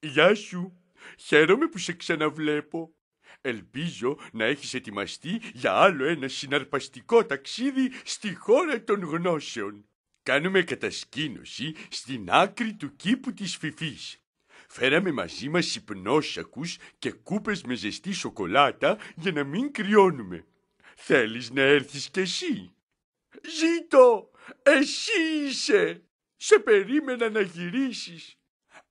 Γεια σου. Χαίρομαι που σε ξαναβλέπω. Ελπίζω να έχεις ετοιμαστεί για άλλο ένα συναρπαστικό ταξίδι στη χώρα των γνώσεων. Κάνουμε κατασκήνωση στην άκρη του κήπου της Φιφής. Φέραμε μαζί μας υπνόσακους και κούπες με ζεστή σοκολάτα για να μην κρυώνουμε. Θέλεις να έρθεις κι εσύ. Ζήτω! Εσύ είσαι. Σε περίμενα να γυρίσεις.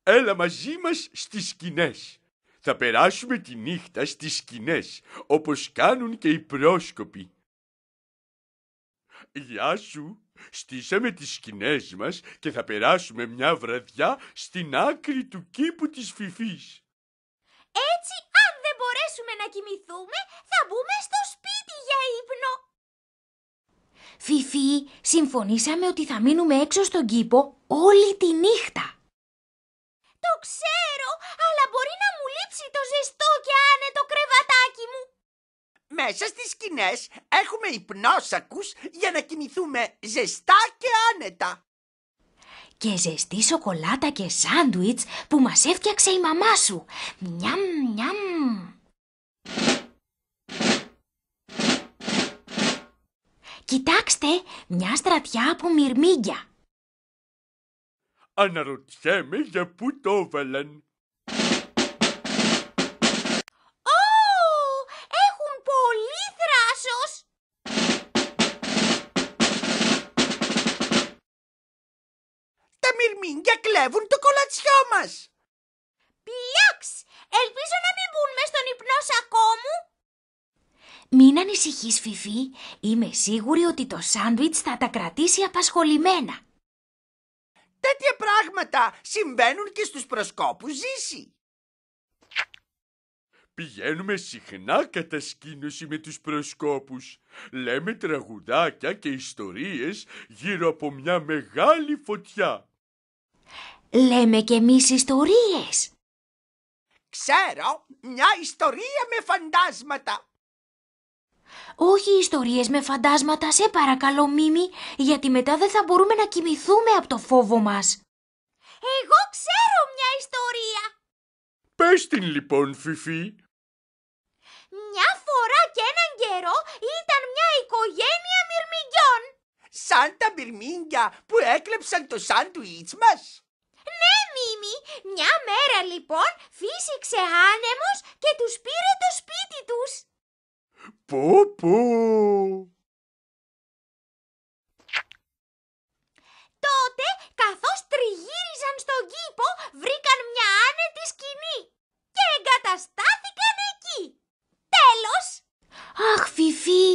Έλα μαζί μας στις σκηνές. Θα περάσουμε τη νύχτα στις σκηνές, όπως κάνουν και οι πρόσκοποι. Γεια σου. Στήσαμε τις σκηνές μας και θα περάσουμε μια βραδιά στην άκρη του κήπου της φυφής. Έτσι, αν δεν μπορέσουμε να κοιμηθούμε, θα μπούμε στο σπίτι για ύπνο. Φιφί, συμφωνήσαμε ότι θα μείνουμε έξω στον κήπο όλη τη νύχτα. Το ξέρω, αλλά μπορεί να μου λείψει το ζεστό και άνετο κρεβατάκι μου. Μέσα στις σκηνές έχουμε υπνόσακους για να κοιμηθούμε ζεστά και άνετα. Και ζεστή σοκολάτα και σάντουιτς που μας έφτιαξε η μαμά σου. Μιαμ, μιαμ. Κοιτάξτε, μια στρατιά από μυρμήγκια. Αναρωτιέμαι για πού το έβαλαν. Ω, έχουν πολύ θράσος. Τα μυρμήγκια κλέβουν το κολατσιό μας. Πλιάξ, ελπίζω να μην μπουν μες μην ανησυχείς, Φιφί. Είμαι σίγουρη ότι το σάντουιτς θα τα κρατήσει απασχολημένα. Τέτοια πράγματα συμβαίνουν και στους προσκόπους Ζήση. Πηγαίνουμε συχνά κατά με τους προσκόπους. Λέμε τραγουδάκια και ιστορίες γύρω από μια μεγάλη φωτιά. Λέμε κι εμείς ιστορίες. Ξέρω μια ιστορία με φαντάσματα. Όχι ιστορίες με φαντάσματα, σε παρακαλώ Μίμη, γιατί μετά δεν θα μπορούμε να κοιμηθούμε από το φόβο μας. Εγώ ξέρω μια ιστορία. Πες την λοιπόν, Φιφί. Μια φορά και έναν καιρό ήταν μια οικογένεια μυρμηγκιών. Σαν τα μυρμήγκια που έκλεψαν το σάντουιτς μας. Ναι, Μίμη, μια μέρα λοιπόν φύσηξε άνεμος και τους πήρε το σπίτι τους. Πω, πω. Τότε, καθώς τριγύριζαν στον κήπο, βρήκαν μια άνετη σκηνή και εγκαταστάθηκαν εκεί. Τέλος! Αχ, Φιφί!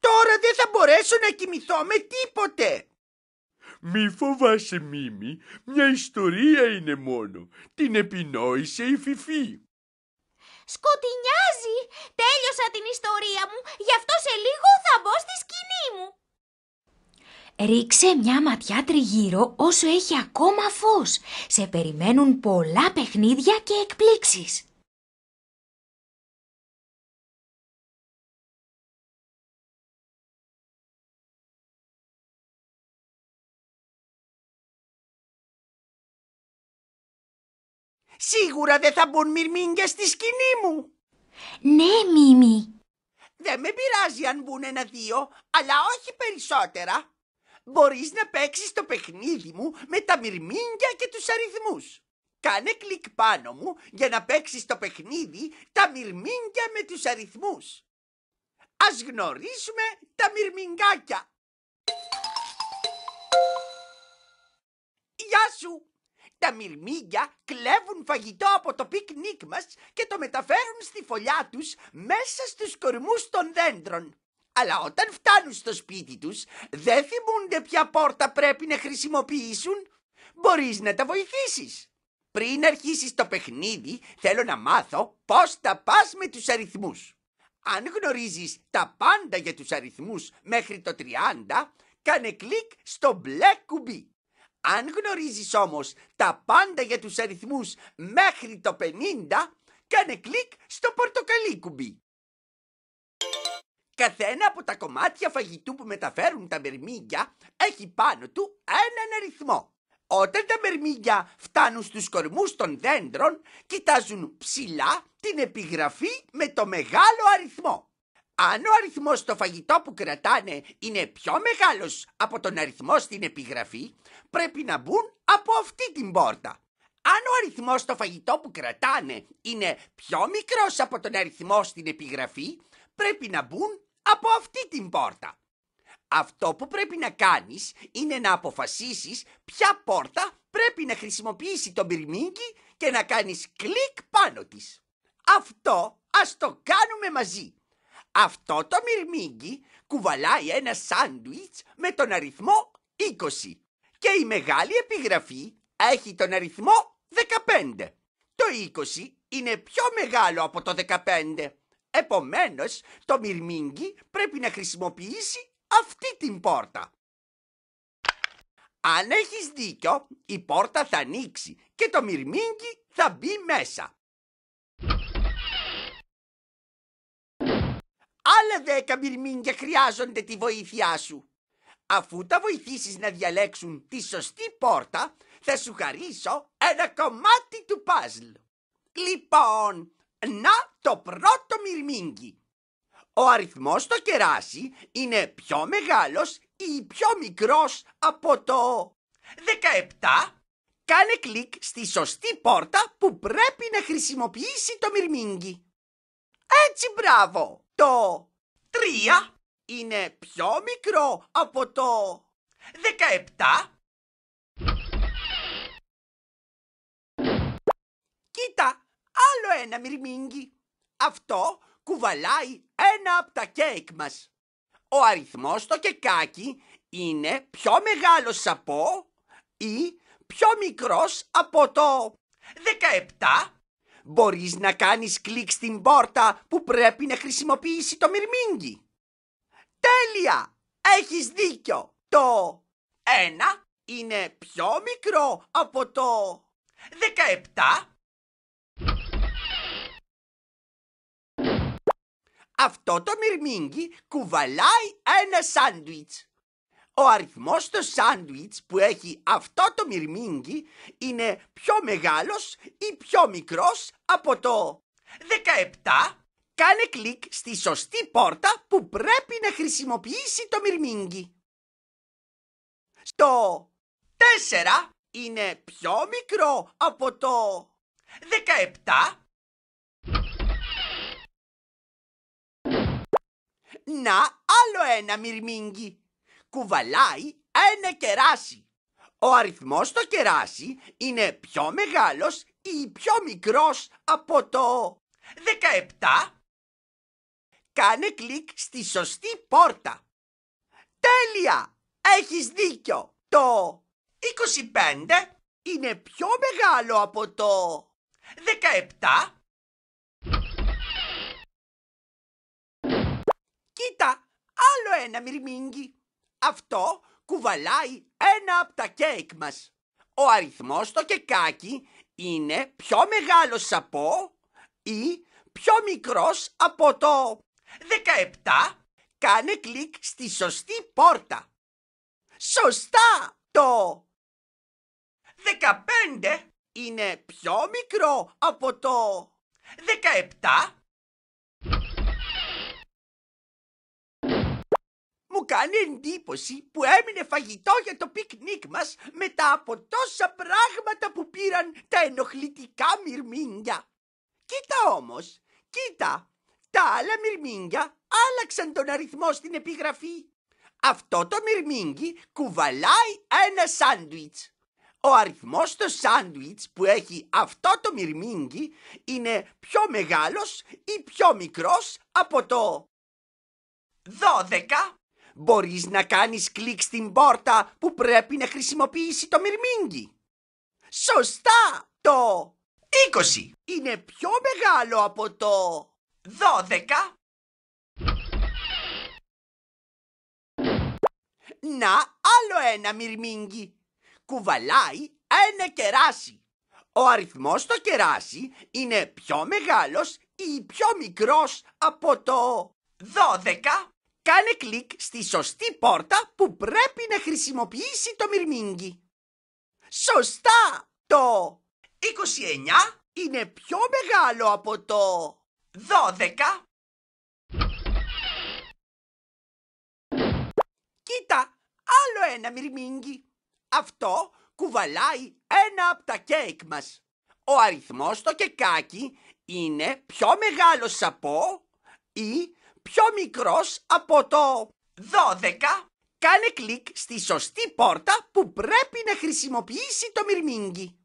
Τώρα δεν θα μπορέσω να κοιμηθώ με τίποτε. Μη φοβάσαι, Μίμη. Μια ιστορία είναι μόνο. Την επινόησε η Φιφί. Σκοτεινιάζει! Τέλειωσα την ιστορία μου, γι' αυτό σε λίγο θα μπω στη σκηνή μου. Ρίξε μια ματιά τριγύρω όσο έχει ακόμα φως. Σε περιμένουν πολλά παιχνίδια και εκπλήξεις. Σίγουρα δεν θα μπουν μυρμήγκια στη σκηνή μου. Ναι, Μίμη. Δεν με πειράζει αν μπουν ένα-δύο, αλλά όχι περισσότερα. Μπορείς να παίξεις το παιχνίδι μου με τα μυρμήγκια και τους αριθμούς. Κάνε κλικ πάνω μου για να παίξεις το παιχνίδι τα μυρμήγκια με τους αριθμούς. Ας γνωρίσουμε τα μυρμηγκάκια. Γεια σου! τα μυρμήγκια κλέβουν φαγητό από το πικνίκ μας και το μεταφέρουν στη φωλιά τους μέσα στους κορμούς των δέντρων. Αλλά όταν φτάνουν στο σπίτι τους, δεν θυμούνται ποια πόρτα πρέπει να χρησιμοποιήσουν. Μπορείς να τα βοηθήσεις. Πριν αρχίσεις το παιχνίδι, θέλω να μάθω πώς τα πας με τους αριθμούς. Αν γνωρίζεις τα πάντα για τους αριθμούς μέχρι το 30, κάνε κλικ στο μπλε κουμπί. Αν γνωρίζεις όμως τα πάντα για τους αριθμούς μέχρι το 50, κάνε κλικ στο πορτοκαλί κουμπί. Καθένα από τα κομμάτια φαγητού που μεταφέρουν τα μερμήγκια έχει πάνω του έναν αριθμό. Όταν τα μερμήγκια φτάνουν στους κορμούς των δέντρων, κοιτάζουν ψηλά την επιγραφή με το μεγάλο αριθμό αν ο αριθμός στο φαγητό που κρατάνε είναι πιο μεγάλος από τον αριθμό στην επιγραφή, πρέπει να μπουν από αυτή την πόρτα. Αν ο αριθμός στο φαγητό που κρατάνε είναι πιο μικρός από τον αριθμό στην επιγραφή, πρέπει να μπουν από αυτή την πόρτα. Αυτό που πρέπει να κάνεις είναι να αποφασίσεις ποια πόρτα πρέπει να χρησιμοποιήσει τον πυρμίγκι και να κάνεις κλικ πάνω της. Αυτό ας το κάνουμε μαζί. Αυτό το μυρμήγκι κουβαλάει ένα σάντουιτς με τον αριθμό 20 και η μεγάλη επιγραφή έχει τον αριθμό 15. Το 20 είναι πιο μεγάλο από το 15. Επομένως, το μυρμήγκι πρέπει να χρησιμοποιήσει αυτή την πόρτα. Αν έχεις δίκιο, η πόρτα θα ανοίξει και το μυρμήγκι θα μπει μέσα. άλλα δέκα μυρμήγκια χρειάζονται τη βοήθειά σου. Αφού τα βοηθήσεις να διαλέξουν τη σωστή πόρτα, θα σου χαρίσω ένα κομμάτι του παζλ. Λοιπόν, να το πρώτο μυρμήγκι. Ο αριθμός στο κεράσι είναι πιο μεγάλος ή πιο μικρός από το 17. Κάνε κλικ στη σωστή πόρτα που πρέπει να χρησιμοποιήσει το μυρμήγκι. Έτσι μπράβο! Το Τρία είναι πιο μικρό από το δεκαεπτά. Κοίτα, άλλο ένα μυρμήγκι. Αυτό κουβαλάει ένα από τα κέικ μας. Ο αριθμός στο κεκάκι είναι πιο μεγάλος από ή πιο μικρός από το 17 μπορείς να κάνεις κλικ στην πόρτα που πρέπει να χρησιμοποιήσει το μυρμήγκι. Τέλεια! Έχεις δίκιο! Το ένα είναι πιο μικρό από το 17. Αυτό το μυρμήγκι κουβαλάει ένα σάντουιτς ο αριθμός των σάντουιτς που έχει αυτό το μυρμήγκι είναι πιο μεγάλος ή πιο μικρός από το 17. Κάνε κλικ στη σωστή πόρτα που πρέπει να χρησιμοποιήσει το μυρμήγκι. Στο 4 είναι πιο μικρό από το 17. Να άλλο ένα μυρμήγκι κουβαλάει ένα κεράσι. Ο αριθμός στο κεράσι είναι πιο μεγάλος ή πιο μικρός από το 17. Κάνε κλικ στη σωστή πόρτα. Τέλεια! Έχεις δίκιο! Το 25 είναι πιο μεγάλο από το 17. Κοίτα, άλλο ένα μυρμήγκι. Αυτό κουβαλάει ένα από τα κέικ μας. Ο αριθμός στο κεκάκι είναι πιο μεγάλος από ή πιο μικρός από το 17. Κάνε κλικ στη σωστή πόρτα. Σωστά το 15 είναι πιο μικρό από το 17 Μου κάνει εντύπωση που έμεινε φαγητό για το πικνίκ μας μετά από τόσα πράγματα που πήραν τα ενοχλητικά μυρμήγκια. Κοίτα όμως, κοίτα, τα άλλα μυρμήγκια άλλαξαν τον αριθμό στην επιγραφή. Αυτό το μυρμήγκι κουβαλάει ένα σάντουιτς. Ο αριθμός στο σάντουιτς που έχει αυτό το μυρμήγκι είναι πιο μεγάλος ή πιο μικρός από το... 12 μπορείς να κάνεις κλικ στην πόρτα που πρέπει να χρησιμοποιήσει το μυρμήγκι. Σωστά! Το 20 είναι πιο μεγάλο από το 12. Να, άλλο ένα μυρμήγκι. Κουβαλάει ένα κεράσι. Ο αριθμός στο κεράσι είναι πιο μεγάλος ή πιο μικρός από το 12 κάνε κλικ στη σωστή πόρτα που πρέπει να χρησιμοποιήσει το μυρμήγκι. Σωστά! Το 29 είναι πιο μεγάλο από το 12. Κοίτα, άλλο ένα μυρμήγκι. Αυτό κουβαλάει ένα από τα κέικ μας. Ο αριθμός στο κεκάκι είναι πιο μεγάλος από... ή πιο μικρός από το 12, κάνε κλικ στη σωστή πόρτα που πρέπει να χρησιμοποιήσει το μυρμήγκι.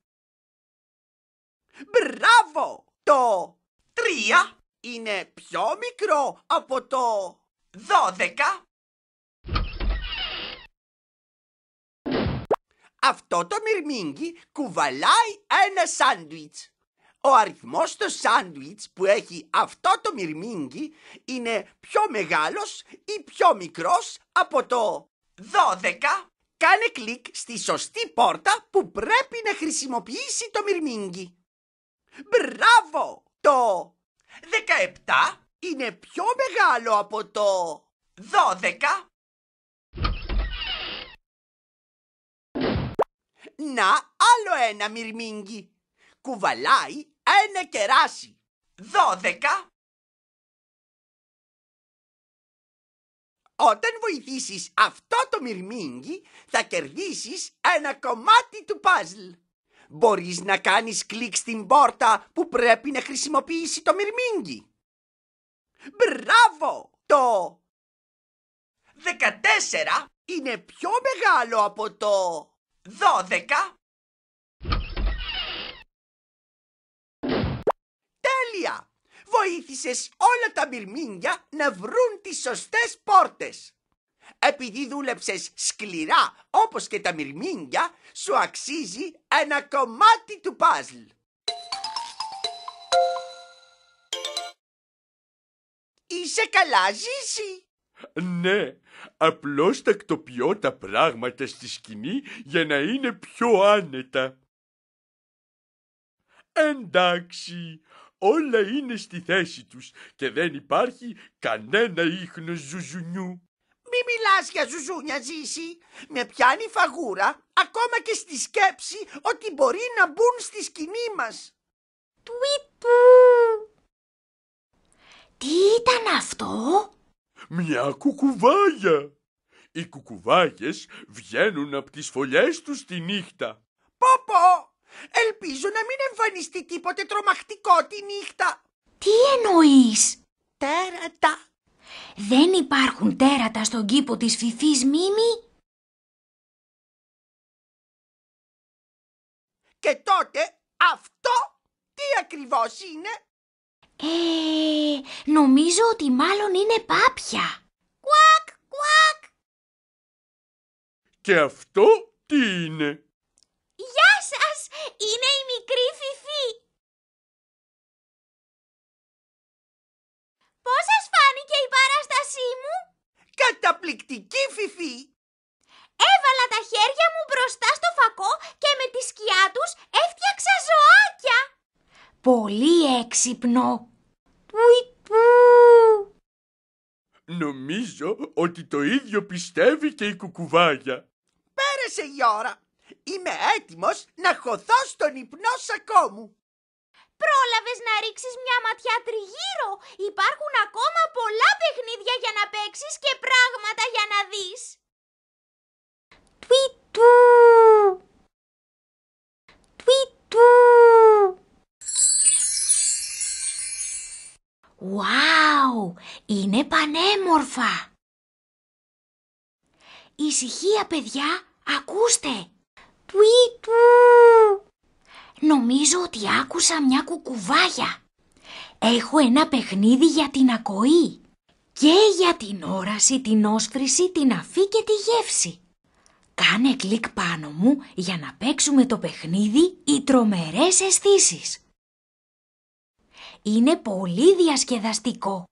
Μπράβο! Το 3 είναι πιο μικρό από το 12. Αυτό το μυρμήγκι κουβαλάει ένα σάντουιτς ο αριθμός των σάντουιτς που έχει αυτό το μυρμήγκι είναι πιο μεγάλος ή πιο μικρός από το 12. Κάνε κλικ στη σωστή πόρτα που πρέπει να χρησιμοποιήσει το μυρμήγκι. Μπράβο! Το 17 είναι πιο μεγάλο από το 12. Να άλλο ένα μυρμήγκι. Κουβαλάει ένα κεράσι. Δώδεκα. Όταν βοηθήσεις αυτό το μυρμήγκι, θα κερδίσεις ένα κομμάτι του παζλ. Μπορείς να κάνεις κλικ στην πόρτα που πρέπει να χρησιμοποιήσει το μυρμήγκι. Μπράβο! Το 14 είναι πιο μεγάλο από το 12. βοήθησες όλα τα μυρμήγκια να βρουν τις σωστές πόρτες. Επειδή δούλεψες σκληρά όπως και τα μυρμήγκια, σου αξίζει ένα κομμάτι του παζλ. Είσαι καλά, Ζήση! Ναι, απλώς τακτοποιώ τα πράγματα στη σκηνή για να είναι πιο άνετα. Εντάξει, όλα είναι στη θέση τους και δεν υπάρχει κανένα ίχνος ζουζουνιού. Μη μιλάς για ζουζούνια Ζήση, με πιάνει φαγούρα ακόμα και στη σκέψη ότι μπορεί να μπουν στη σκηνή μας. Τουίπου! Τι ήταν αυτό? Μια κουκουβάγια. Οι κουκουβάγες βγαίνουν από τις φωλιές τους τη νύχτα. Πω πω! Ελπίζω να μην εμφανιστεί τίποτε τρομακτικό τη νύχτα. Τι εννοείς? Τέρατα. Δεν υπάρχουν τέρατα στον κήπο της Φιφής Μίμη. Και τότε αυτό τι ακριβώς είναι? Ε, νομίζω ότι μάλλον είναι πάπια. Κουάκ, κουάκ. Και αυτό τι είναι? Γεια! είναι η μικρή Φιφή. Πώς σας φάνηκε η παράστασή μου? Καταπληκτική Φιφή! Έβαλα τα χέρια μου μπροστά στο φακό και με τη σκιά τους έφτιαξα ζωάκια. Πολύ έξυπνο. Νομίζω ότι το ίδιο πιστεύει και η κουκουβάγια. Πέρασε η ώρα. Είμαι έτοιμος να χωθώ στον υπνό σακό μου. Πρόλαβες να ρίξεις μια ματιά τριγύρω. Υπάρχουν ακόμα πολλά παιχνίδια για να παίξεις και πράγματα για να δεις. Τουιτού! Είναι πανέμορφα! Ησυχία, παιδιά! Ακούστε! Νομίζω ότι άκουσα μια κουκουβάγια. Έχω ένα παιχνίδι για την ακοή και για την όραση, την όσφρηση, την αφή και τη γεύση. Κάνε κλικ πάνω μου για να παίξουμε το παιχνίδι «Οι τρομερές αισθήσεις. Είναι πολύ διασκεδαστικό.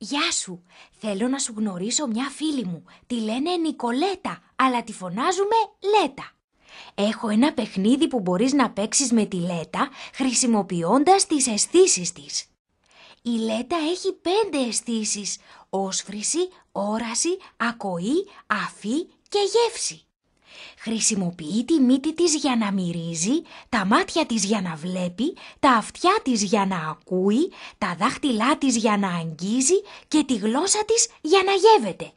Γεια σου, θέλω να σου γνωρίσω μια φίλη μου. Τη λένε Νικολέτα, αλλά τη φωνάζουμε Λέτα. Έχω ένα παιχνίδι που μπορείς να παίξεις με τη Λέτα χρησιμοποιώντας τις αισθήσεις της. Η Λέτα έχει πέντε αισθήσεις: όσφρηση, όραση, ακοή, αφή και γεύση. Χρησιμοποιεί τη μύτη της για να μυρίζει, τα μάτια της για να βλέπει, τα αυτιά της για να ακούει, τα δάχτυλά της για να αγγίζει και τη γλώσσα της για να γεύεται.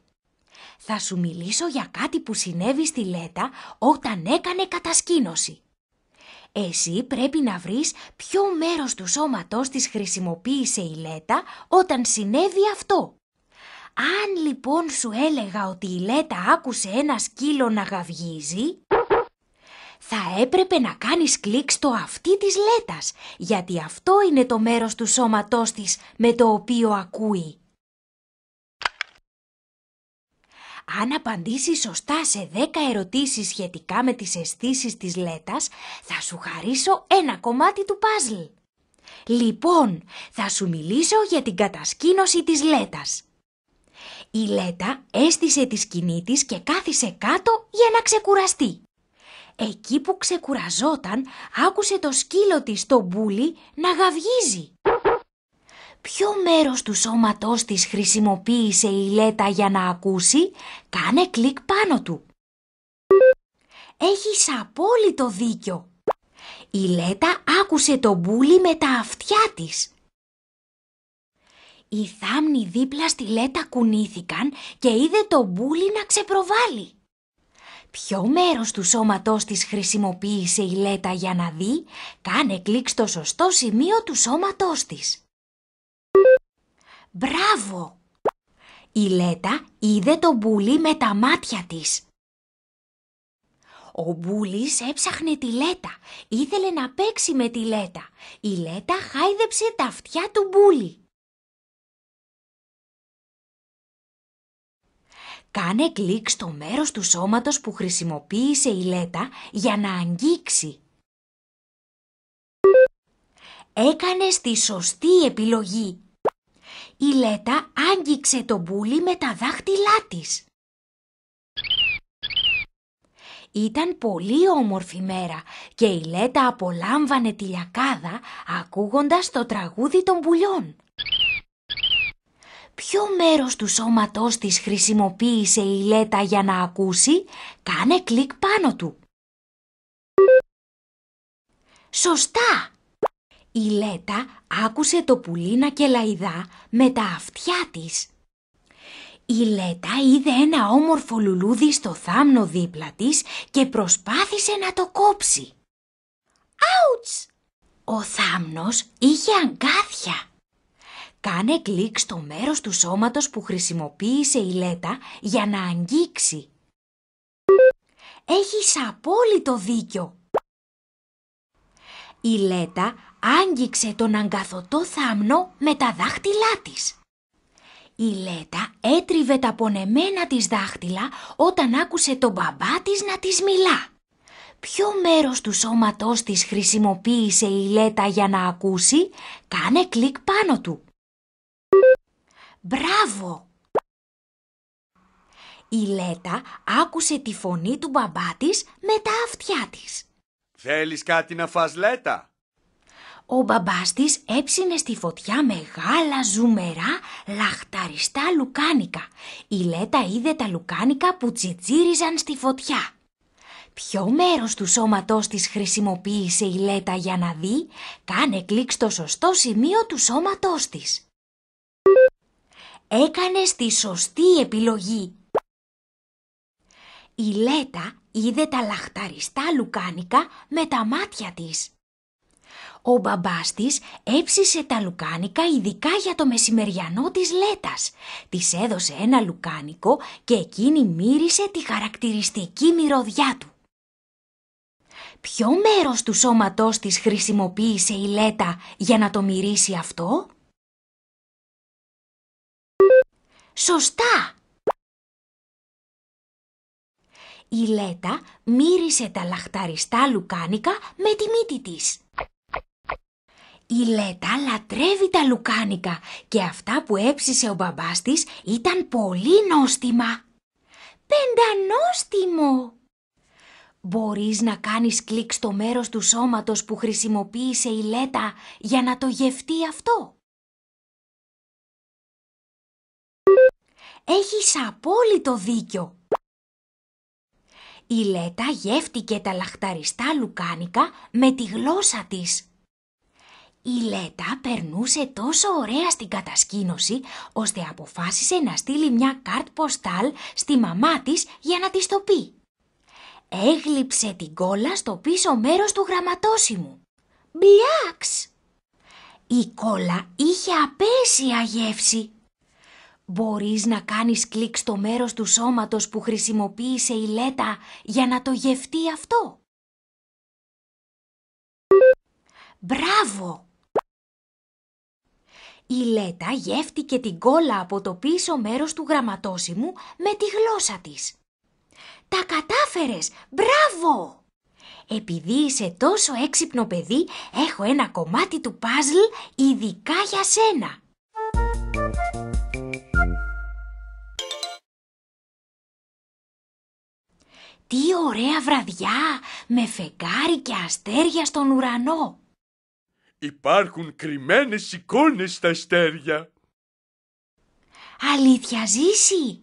Θα σου μιλήσω για κάτι που συνέβη στη Λέτα όταν έκανε κατασκήνωση. Εσύ πρέπει να βρεις ποιο μέρος του σώματός της χρησιμοποίησε η Λέτα όταν συνέβη αυτό. Αν λοιπόν σου έλεγα ότι η Λέτα άκουσε ένα σκύλο να γαυγίζει, θα έπρεπε να κάνεις κλικ στο αυτή της Λέτας, γιατί αυτό είναι το μέρος του σώματός της με το οποίο ακούει. Αν απαντήσεις σωστά σε 10 ερωτήσεις σχετικά με τις αισθήσεις της Λέτας, θα σου χαρίσω ένα κομμάτι του παζλ. Λοιπόν, θα σου μιλήσω για την κατασκήνωση της Λέτας. Η Λέτα έστησε τη σκηνή της και κάθισε κάτω για να ξεκουραστεί. Εκεί που ξεκουραζόταν, άκουσε το σκύλο της, το μπούλι, να γαυγίζει. Ποιο μέρος του σώματός της χρησιμοποίησε η Λέτα για να ακούσει, κάνε κλικ πάνω του. Έχεις απόλυτο δίκιο. Η Λέτα άκουσε το μπούλι με τα αυτιά της. Οι θάμνοι δίπλα στη λέτα κουνήθηκαν και είδε τον μπούλι να ξεπροβάλλει. Ποιο μέρος του σώματός της χρησιμοποίησε η λέτα για να δει, κάνε κλικ στο σωστό σημείο του σώματός της. Μπράβο! Η Λέτα είδε τον Μπούλι με τα μάτια της. Ο Μπούλης έψαχνε τη Λέτα. Ήθελε να παίξει με τη Λέτα. Η Λέτα χάιδεψε τα αυτιά του Μπούλι. Κάνε κλικ στο μέρος του σώματος που χρησιμοποίησε η Λέτα για να αγγίξει. Έκανες τη σωστή επιλογή. Η Λέτα άγγιξε το μπούλι με τα δάχτυλά της. Ήταν πολύ όμορφη μέρα και η Λέτα απολάμβανε τη λιακάδα ακούγοντας το τραγούδι των πουλιών. Ποιο μέρος του σώματός της χρησιμοποίησε η Λέτα για να ακούσει, κάνε κλικ πάνω του. Σωστά! Η Λέτα άκουσε το πουλίνα να με τα αυτιά της. Η Λέτα είδε ένα όμορφο λουλούδι στο θάμνο δίπλα της και προσπάθησε να το κόψει. Άουτς! Ο θάμνος είχε αγκάθια. Κάνε κλικ στο μέρος του σώματος που χρησιμοποίησε η Λέτα για να αγγίξει. Έχεις απόλυτο δίκιο. Η Λέτα άγγιξε τον αγκαθωτό θάμνο με τα δάχτυλά της. Η Λέτα έτριβε τα πονεμένα της δάχτυλα όταν άκουσε τον μπαμπά της να της μιλά. Ποιο μέρος του σώματός της χρησιμοποίησε η Λέτα για να ακούσει, κάνε κλικ πάνω του. Μπράβο! Η Λέτα άκουσε τη φωνή του μπαμπά της με τα αυτιά της. Θέλεις κάτι να φας Λέτα? Ο μπαμπάς της έψινε στη φωτιά μεγάλα ζουμερά λαχταριστά λουκάνικα. Η Λέτα είδε τα λουκάνικα που τσιτσίριζαν στη φωτιά. Ποιο μέρος του σώματός της χρησιμοποίησε η Λέτα για να δει, κάνε κλικ στο σωστό σημείο του σώματός της. Έκανες τη σωστή επιλογή. Η Λέτα είδε τα λαχταριστά λουκάνικα με τα μάτια της. Ο μπαμπάς της έψισε τα λουκάνικα ειδικά για το μεσημεριανό της Λέτας. Της έδωσε ένα λουκάνικο και εκείνη μύρισε τη χαρακτηριστική μυρωδιά του. Ποιο μέρος του σώματός της χρησιμοποίησε η Λέτα για να το μυρίσει αυτό? Σωστά! Η Λέτα μύρισε τα λαχταριστά λουκάνικα με τη μύτη της. Η Λέτα λατρεύει τα λουκάνικα και αυτά που έψισε ο μπαμπάς της ήταν πολύ νόστιμα. Πεντανόστιμο! Μπορείς να κάνεις κλικ στο μέρος του σώματος που χρησιμοποίησε η Λέτα για να το γευτεί αυτό. Έχεις απόλυτο δίκιο. Η Λέτα γεύτηκε τα λαχταριστά λουκάνικα με τη γλώσσα της. Η Λέτα περνούσε τόσο ωραία στην κατασκήνωση, ώστε αποφάσισε να στείλει μια κάρτ ποστάλ στη μαμά της για να της το πει. Έγλυψε την κόλλα στο πίσω μέρος του γραμματόσημου. Μπλιάξ! Η κόλλα είχε απέσια γεύση. Μπορείς να κάνεις κλικ στο μέρος του σώματος που χρησιμοποίησε η Λέτα για να το γευτεί αυτό. Μπράβο! Η Λέτα γεύτηκε την κόλλα από το πίσω μέρος του γραμματόσημου με τη γλώσσα της. Τα κατάφερες! Μπράβο! Επειδή είσαι τόσο έξυπνο παιδί, έχω ένα κομμάτι του παζλ ειδικά για σένα. Τι ωραία βραδιά με φεγγάρι και αστέρια στον ουρανό. Υπάρχουν κρυμμένες εικόνες στα αστέρια. Αλήθεια ζήσει.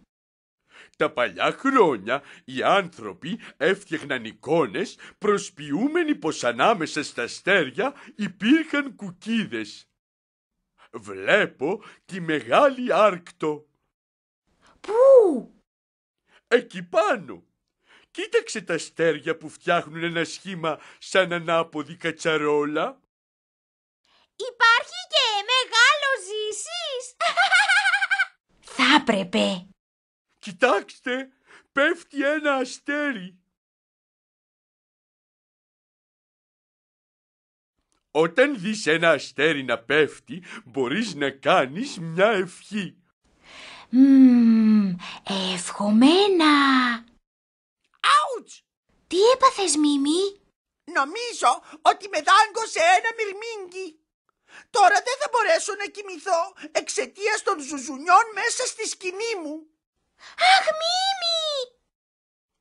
Τα παλιά χρόνια οι άνθρωποι έφτιαχναν εικόνες προσποιούμενοι πως ανάμεσα στα αστέρια υπήρχαν κουκίδες. Βλέπω τη μεγάλη Άρκτο. Πού? Εκεί πάνω Κοίταξε τα αστέρια που φτιάχνουν ένα σχήμα σαν ανάποδη κατσαρόλα. Υπάρχει και μεγάλο ζήσεις. Θα έπρεπε. Κοιτάξτε, πέφτει ένα αστέρι. Όταν δεις ένα αστέρι να πέφτει, μπορείς να κάνεις μια ευχή. Μμμ, ευχομένα. Άουτς! Τι έπαθες, Μίμη? Νομίζω ότι με δάγκωσε ένα μυρμήγκι. Τώρα δεν θα μπορέσω να κοιμηθώ εξαιτίας των ζουζουνιών μέσα στη σκηνή μου. Αχ, Μίμη!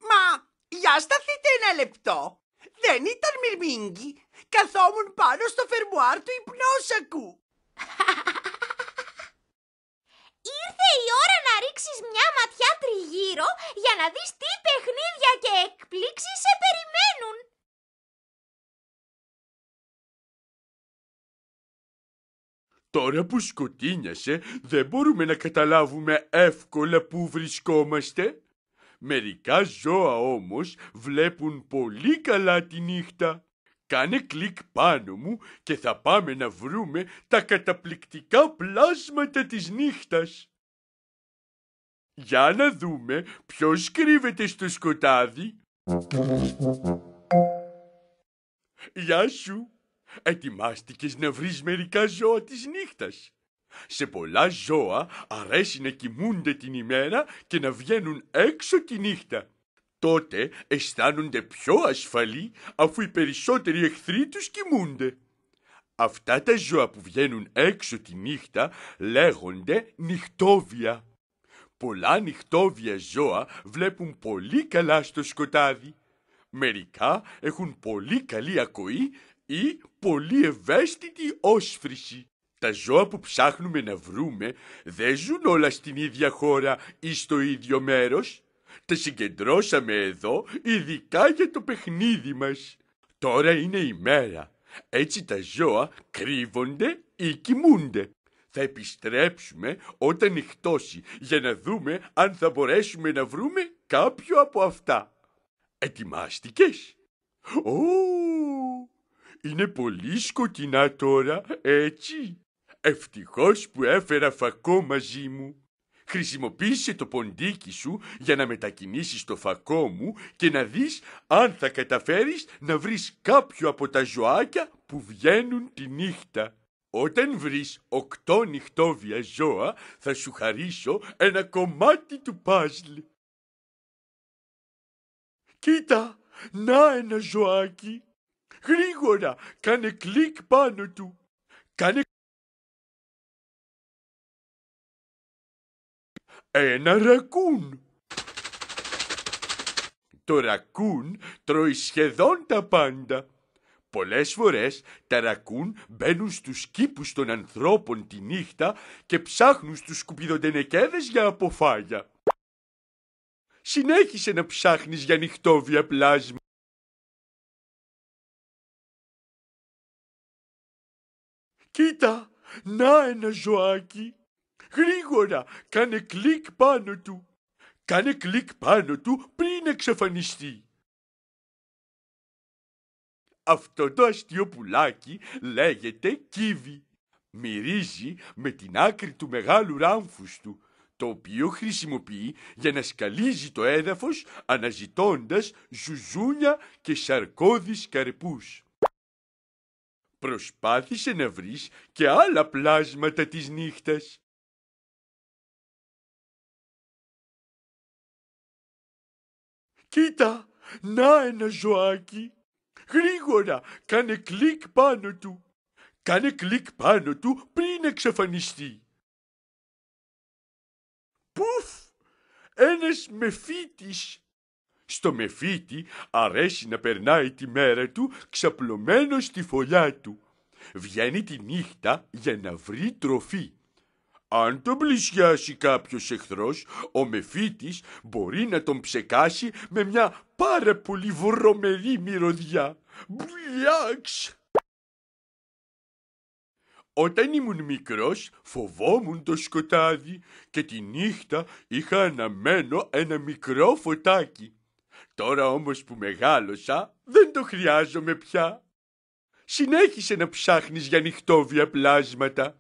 Μα, για σταθείτε ένα λεπτό. Δεν ήταν μυρμήγκι. Καθόμουν πάνω στο φερμουάρ του υπνόσακου. ρίξεις μια ματιά τριγύρω για να δεις τι παιχνίδια και εκπλήξεις σε περιμένουν. Τώρα που σκοτίνιασε, δεν μπορούμε να καταλάβουμε εύκολα πού βρισκόμαστε. Μερικά ζώα όμως βλέπουν πολύ καλά τη νύχτα. Κάνε κλικ πάνω μου και θα πάμε να βρούμε τα καταπληκτικά πλάσματα της νύχτας. Για να δούμε ποιος κρύβεται στο σκοτάδι. Γεια σου. Ετοιμάστηκες να βρεις μερικά ζώα της νύχτας. Σε πολλά ζώα αρέσει να κοιμούνται την ημέρα και να βγαίνουν έξω τη νύχτα. Τότε αισθάνονται πιο ασφαλή αφού οι περισσότεροι εχθροί τους κοιμούνται. Αυτά τα ζώα που βγαίνουν έξω τη νύχτα λέγονται νυχτόβια. Πολλά νυχτόβια ζώα βλέπουν πολύ καλά στο σκοτάδι. Μερικά έχουν πολύ καλή ακοή ή πολύ ευαίσθητη όσφρηση. Τα ζώα που ψάχνουμε να βρούμε δεν ζουν όλα στην ίδια χώρα ή στο ίδιο μέρος. Τα συγκεντρώσαμε εδώ ειδικά για το παιχνίδι μας. Τώρα είναι η μέρα. Έτσι τα ζώα κρύβονται ή κοιμούνται. Θα επιστρέψουμε όταν νυχτώσει για να δούμε αν θα μπορέσουμε να βρούμε κάποιο από αυτά. Ετοιμάστηκες? Ω, είναι πολύ σκοτεινά τώρα, έτσι. Ευτυχώς που έφερα φακό μαζί μου. Χρησιμοποίησε το ποντίκι σου για να μετακινήσεις το φακό μου και να δεις αν θα καταφέρεις να βρεις κάποιο από τα ζωάκια που βγαίνουν τη νύχτα. Όταν βρεις οκτώ νυχτόβια ζώα, θα σου χαρίσω ένα κομμάτι του πάζλ. Κοίτα, να ένα ζωάκι. Γρήγορα, κάνε κλικ πάνω του. Κάνε ένα ρακούν. Το ρακούν τρώει σχεδόν τα πάντα. Πολλές φορές ρακούν μπαίνουν στους κήπους των ανθρώπων τη νύχτα και ψάχνουν στους σκουπιδοντενεκέδες για αποφάγια. Συνέχισε να ψάχνεις για νυχτόβια πλάσμα. Κοίτα, να ένα ζωάκι. Γρήγορα, κάνε κλικ πάνω του. Κάνε κλικ πάνω του πριν εξαφανιστεί. Αυτό το αστείο πουλάκι λέγεται κίβι Μυρίζει με την άκρη του μεγάλου ράμφους του, το οποίο χρησιμοποιεί για να σκαλίζει το έδαφος αναζητώντας ζουζούνια και σαρκώδεις καρπούς. Προσπάθησε να βρεις και άλλα πλάσματα της νύχτας. Κοίτα, να ένα ζωάκι γρήγορα, κάνε κλικ πάνω του. Κάνε κλικ πάνω του πριν εξαφανιστεί. Πουφ! Ένας μεφίτης. Στο μεφίτη αρέσει να περνάει τη μέρα του ξαπλωμένος στη φωλιά του. Βγαίνει τη νύχτα για να βρει τροφή. Αν τον πλησιάσει κάποιος εχθρός, ο Μεφίτης μπορεί να τον ψεκάσει με μια πάρα πολύ βρωμερή μυρωδιά. Μπλιάξ! Όταν ήμουν μικρός φοβόμουν το σκοτάδι και τη νύχτα είχα αναμένο ένα μικρό φωτάκι. Τώρα όμως που μεγάλωσα δεν το χρειάζομαι πια. Συνέχισε να ψάχνεις για νυχτόβια πλάσματα.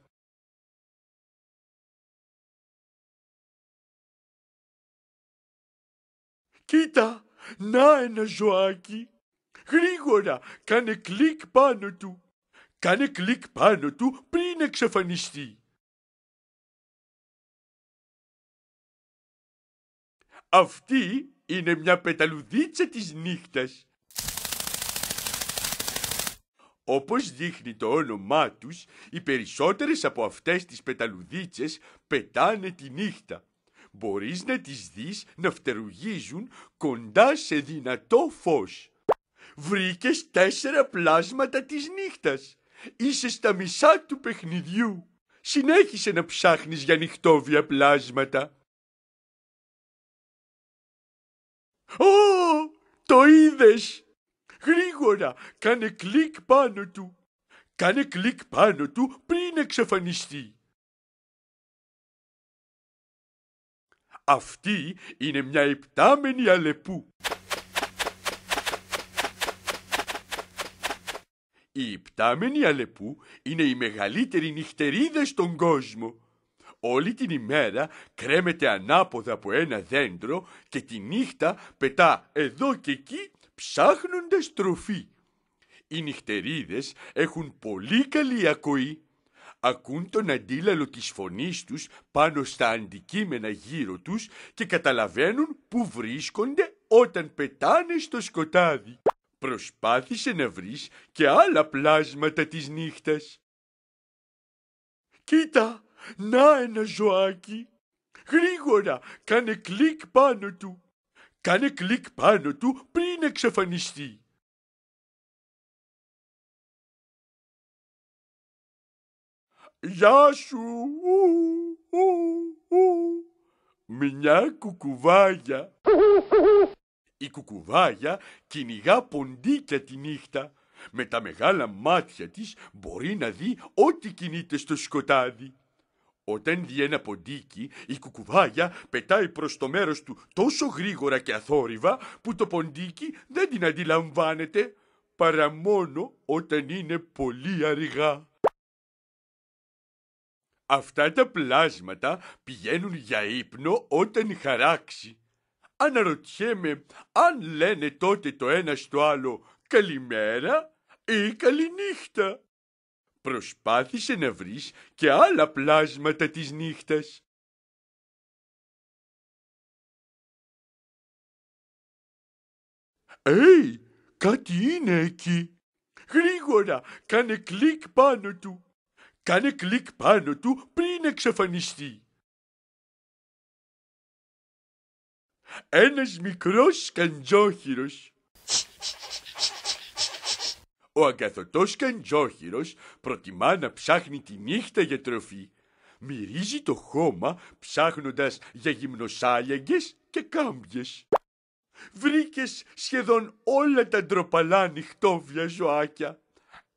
Κοίτα, να ένα ζωάκι. Γρήγορα, κάνε κλικ πάνω του. Κάνε κλικ πάνω του πριν εξαφανιστεί. Αυτή είναι μια πεταλουδίτσα της νύχτας. Όπως δείχνει το όνομά τους, οι περισσότερες από αυτές τις πεταλουδίτσες πετάνε τη νύχτα μπορείς να τις δεις να φτερουγίζουν κοντά σε δυνατό φως. Βρήκες τέσσερα πλάσματα της νύχτας. Είσαι στα μισά του παιχνιδιού. Συνέχισε να ψάχνεις για νυχτόβια πλάσματα. Ω, το είδες! Γρήγορα, κάνε κλικ πάνω του. Κάνε κλικ πάνω του πριν εξαφανιστεί. Αυτή είναι μια υπτάμενη αλεπού. Η υπτάμενη αλεπού είναι η μεγαλύτερη νυχτερίδα στον κόσμο. Όλη την ημέρα κρέμεται ανάποδα από ένα δέντρο και τη νύχτα πετά εδώ και εκεί ψάχνοντας τροφή. Οι νυχτερίδες έχουν πολύ καλή ακοή ακούν τον αντίλαλο της φωνής τους πάνω στα αντικείμενα γύρω τους και καταλαβαίνουν που βρίσκονται όταν πετάνε στο σκοτάδι. Προσπάθησε να βρεις και άλλα πλάσματα της νύχτας. Κοίτα, να ένα ζωάκι. Γρήγορα, κάνε κλικ πάνω του. Κάνε κλικ πάνω του πριν εξαφανιστεί. Γεια σου! Μια κουκουβάγια. Η κουκουβάγια κυνηγά ποντίκια τη νύχτα. Με τα μεγάλα μάτια της μπορεί να δει ό,τι κινείται στο σκοτάδι. Όταν δει ένα ποντίκι, η κουκουβάγια πετάει προς το μέρος του τόσο γρήγορα και αθόρυβα που το ποντίκι δεν την αντιλαμβάνεται παρά μόνο όταν είναι πολύ αργά. Αυτά τα πλάσματα πηγαίνουν για ύπνο όταν χαράξει. Αναρωτιέμαι αν λένε τότε το ένα στο άλλο «Καλημέρα» ή «Καληνύχτα». Προσπάθησε να βρεις και άλλα πλάσματα της νύχτας. «Ει, κάτι είναι εκεί! Γρήγορα, κάνε κλικ πάνω του!» Κάνε κλικ πάνω του πριν εξαφανιστεί. Ένας μικρός σκαντζόχυρος. Ο αγκαθωτός σκαντζόχυρος προτιμά να ψάχνει τη νύχτα για τροφή. Μυρίζει το χώμα ψάχνοντας για γυμνοσάλιαγγες και κάμπιες. Βρήκες σχεδόν όλα τα ντροπαλά νυχτόβια ζωάκια.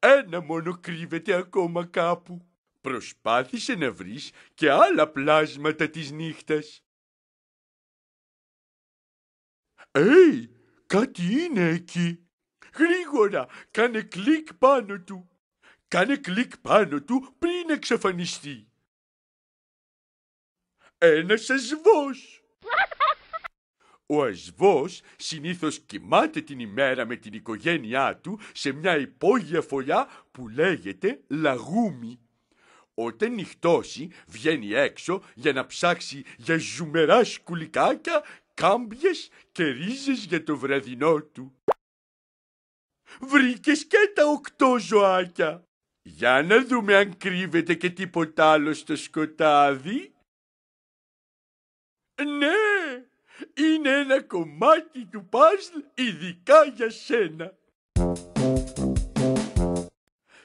Ένα μόνο κρύβεται ακόμα κάπου. Προσπάθησε να βρεις και άλλα πλάσματα της νύχτας. «Ει, κάτι είναι εκεί. Γρήγορα, κάνε κλικ πάνω του. Κάνε κλικ πάνω του πριν εξαφανιστεί. Ένας σβός. Ο Ασβός συνήθως κοιμάται την ημέρα με την οικογένειά του σε μια υπόγεια φωλιά που λέγεται λαγούμι. Όταν νυχτώσει βγαίνει έξω για να ψάξει για ζουμερά σκουλικάκια, κάμπιες και ρίζες για το βραδινό του. Βρήκες και τα οκτώ ζωάκια. Για να δούμε αν κρύβεται και τίποτα άλλο στο σκοτάδι. Ναι, είναι ένα κομμάτι του παζλ ειδικά για σένα.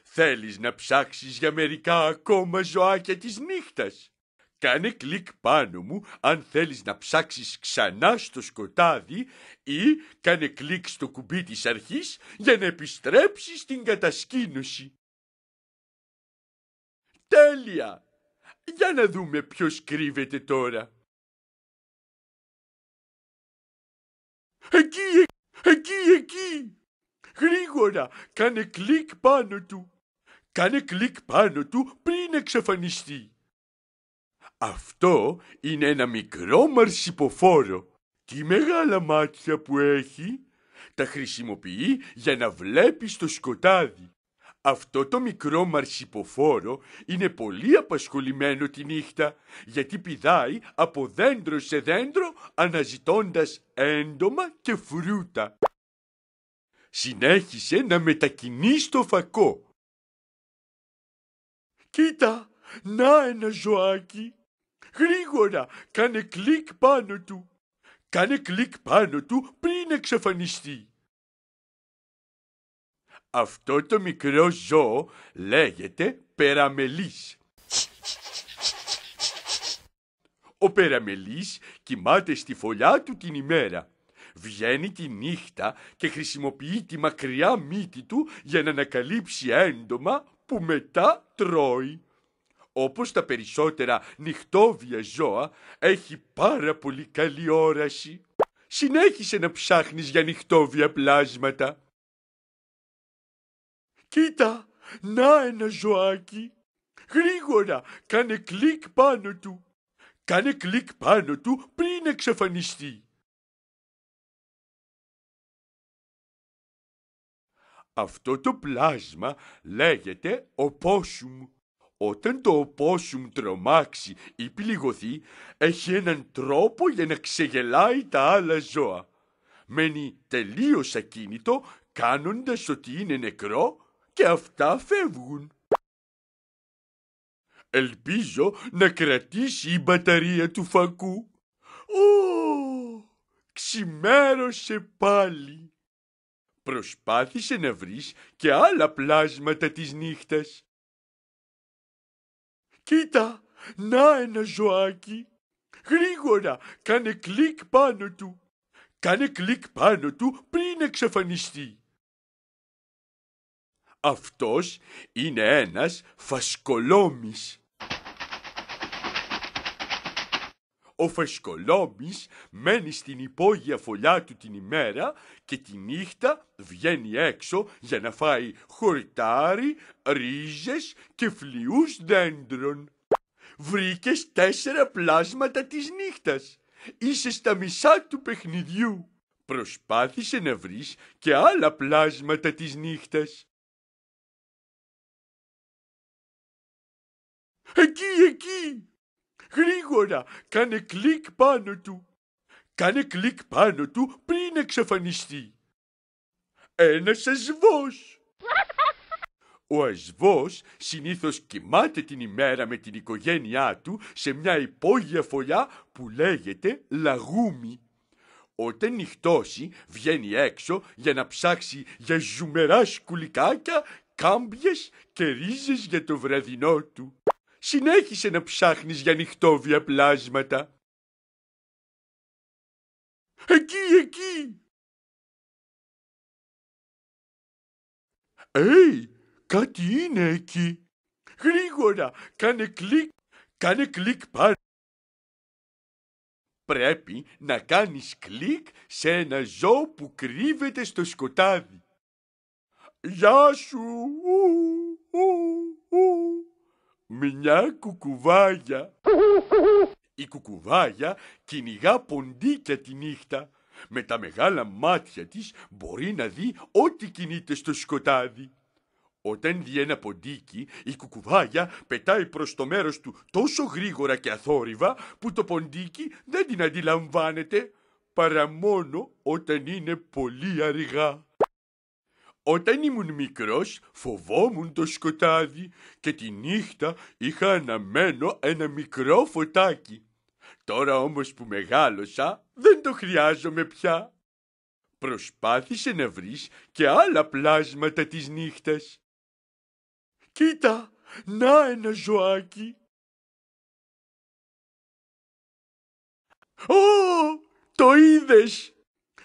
Θέλεις να ψάξεις για μερικά ακόμα ζωάκια της νύχτας. Κάνε κλικ πάνω μου αν θέλεις να ψάξεις ξανά στο σκοτάδι ή κάνε κλικ στο κουμπί της αρχής για να επιστρέψεις στην κατασκήνωση. Τέλεια! Για να δούμε ποιος κρύβεται τώρα. Εκεί, εκεί, εκεί. Γρήγορα, κάνε κλικ πάνω του. Κάνε κλικ πάνω του πριν εξαφανιστεί. Αυτό είναι ένα μικρό μαρσιποφόρο. Τι μεγάλα μάτια που έχει. Τα χρησιμοποιεί για να βλέπει στο σκοτάδι. Αυτό το μικρό μαρσιποφόρο είναι πολύ απασχολημένο τη νύχτα, γιατί πηδάει από δέντρο σε δέντρο αναζητώντας έντομα και φρούτα. Συνέχισε να μετακινεί στο φακό. «Κοίτα, να ένα ζωάκι! Γρήγορα, κάνε κλικ πάνω του! Κάνε κλικ πάνω του πριν εξαφανιστεί!» Αυτό το μικρό ζώο λέγεται περαμελής. Ο περαμελής κοιμάται στη φωλιά του την ημέρα. Βγαίνει τη νύχτα και χρησιμοποιεί τη μακριά μύτη του για να ανακαλύψει έντομα που μετά τρώει. Όπως τα περισσότερα νυχτόβια ζώα, έχει πάρα πολύ καλή όραση. Συνέχισε να ψάχνεις για νυχτόβια πλάσματα. Κοίτα, να ένα ζωάκι. Γρήγορα, κάνε κλικ πάνω του. Κάνε κλικ πάνω του πριν εξαφανιστεί. Αυτό το πλάσμα λέγεται οπόσουμ. Όταν το οπόσουμ τρομάξει ή πληγωθεί, έχει έναν τρόπο για να ξεγελάει τα άλλα ζώα. Μένει τελείως ακίνητο, κάνοντας ότι είναι νεκρό και αυτά φεύγουν. Ελπίζω να κρατήσει η μπαταρία του φακού. Ω, ξημέρωσε πάλι. Προσπάθησε να βρεις και άλλα πλάσματα της νύχτας. Κοίτα, να ένα ζωάκι. Γρήγορα, κάνε κλικ πάνω του. Κάνε κλικ πάνω του πριν εξαφανιστεί. Αυτός είναι ένας φασκολόμης. Ο φασκολόμης μένει στην υπόγεια φωλιά του την ημέρα και τη νύχτα βγαίνει έξω για να φάει χορτάρι, ρίζες και φλοιούς δέντρων. Βρήκες τέσσερα πλάσματα της νύχτας. Είσαι στα μισά του παιχνιδιού. Προσπάθησε να βρεις και άλλα πλάσματα της νύχτας. Εκεί, εκεί. Γρήγορα, κάνε κλικ πάνω του. Κάνε κλικ πάνω του πριν εξαφανιστεί. Ένας ασβός. Ο ασβός συνήθως κοιμάται την ημέρα με την οικογένειά του σε μια υπόγεια φωλιά που λέγεται λαγούμι. Όταν νυχτώσει βγαίνει έξω για να ψάξει για ζουμερά σκουλικάκια, κάμπιες και ρίζες για το βραδινό του συνέχισε να ψάχνεις για νυχτόβια πλάσματα. Εκεί, εκεί! Ει, κάτι είναι εκεί. Γρήγορα, κάνε κλικ, κάνε κλικ πάνω. Πρέπει να κάνεις κλικ σε ένα ζώο που κρύβεται στο σκοτάδι. Γεια σου! Ου, ου, ου μια κουκουβάγια. Η κουκουβάγια κυνηγά ποντίκια τη νύχτα. Με τα μεγάλα μάτια της μπορεί να δει ό,τι κινείται στο σκοτάδι. Όταν δει ένα ποντίκι, η κουκουβάγια πετάει προς το μέρος του τόσο γρήγορα και αθόρυβα που το ποντίκι δεν την αντιλαμβάνεται παρά μόνο όταν είναι πολύ αργά. Όταν ήμουν μικρός φοβόμουν το σκοτάδι και τη νύχτα είχα αναμένο ένα μικρό φωτάκι. Τώρα όμως που μεγάλωσα δεν το χρειάζομαι πια. Προσπάθησε να βρεις και άλλα πλάσματα της νύχτας. Κοίτα, να ένα ζωάκι. Ω, το είδες!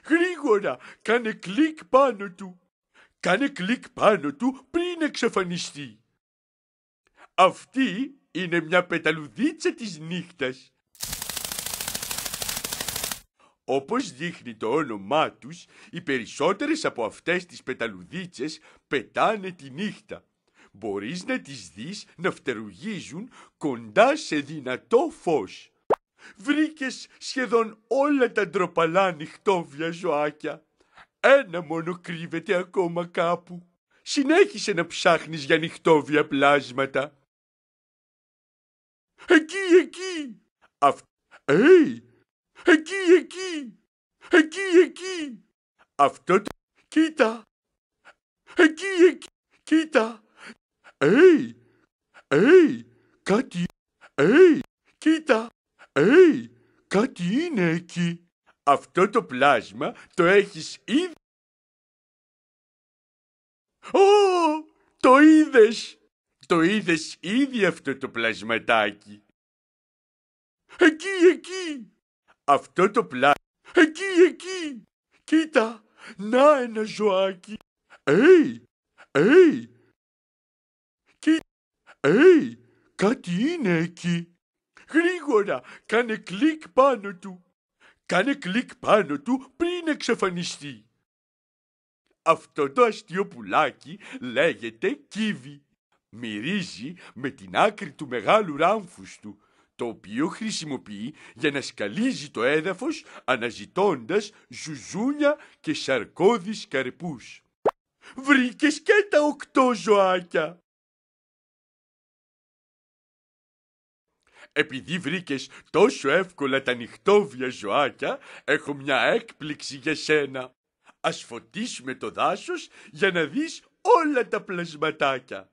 Γρήγορα, κάνε κλικ πάνω του. Κάνε κλικ πάνω του πριν εξαφανιστεί. Αυτή είναι μια πεταλουδίτσα της νύχτας. Όπως δείχνει το όνομά τους, οι περισσότερες από αυτές τις πεταλουδίτσες πετάνε τη νύχτα. Μπορείς να τις δεις να φτερουγίζουν κοντά σε δυνατό φως. Βρήκες σχεδόν όλα τα ντροπαλά νυχτόβια ζωάκια. Ένα μόνο κρύβεται ακόμα κάπου. Συνέχισε να ψάχνεις για νυχτόβια πλάσματα. Εκεί, εκεί! Αυτό... Hey! Εκεί, εκεί! Εκεί, εκεί! Αυτό το... Κοίτα! Εκεί, εκεί! Κοίτα! Hey! Hey! Κάτι... Hey! Κοίτα! Hey! Κάτι είναι εκεί! αυτό το πλάσμα το έχεις ήδη. Ω, το είδες! Το είδες ήδη αυτό το πλασματάκι. Εκεί, εκεί! Αυτό το πλάσμα... Εκεί, εκεί! Κοίτα, να ένα ζωάκι. Ει, ει! Κοίτα, ει, κάτι είναι εκεί. Γρήγορα, κάνε κλικ πάνω του. Κάνε κλικ πάνω του πριν εξαφανιστεί. Αυτό το αστείο πουλάκι λέγεται κίβι. Μυρίζει με την άκρη του μεγάλου ράμφους του, το οποίο χρησιμοποιεί για να σκαλίζει το έδαφος αναζητώντας ζουζούνια και σαρκώδεις καρπούς. Βρήκες και τα οκτώ ζωάκια! Επειδή βρήκες τόσο εύκολα τα νυχτόβια ζωάκια, έχω μια έκπληξη για σένα. Ας φωτίσουμε το δάσος για να δεις όλα τα πλασματάκια.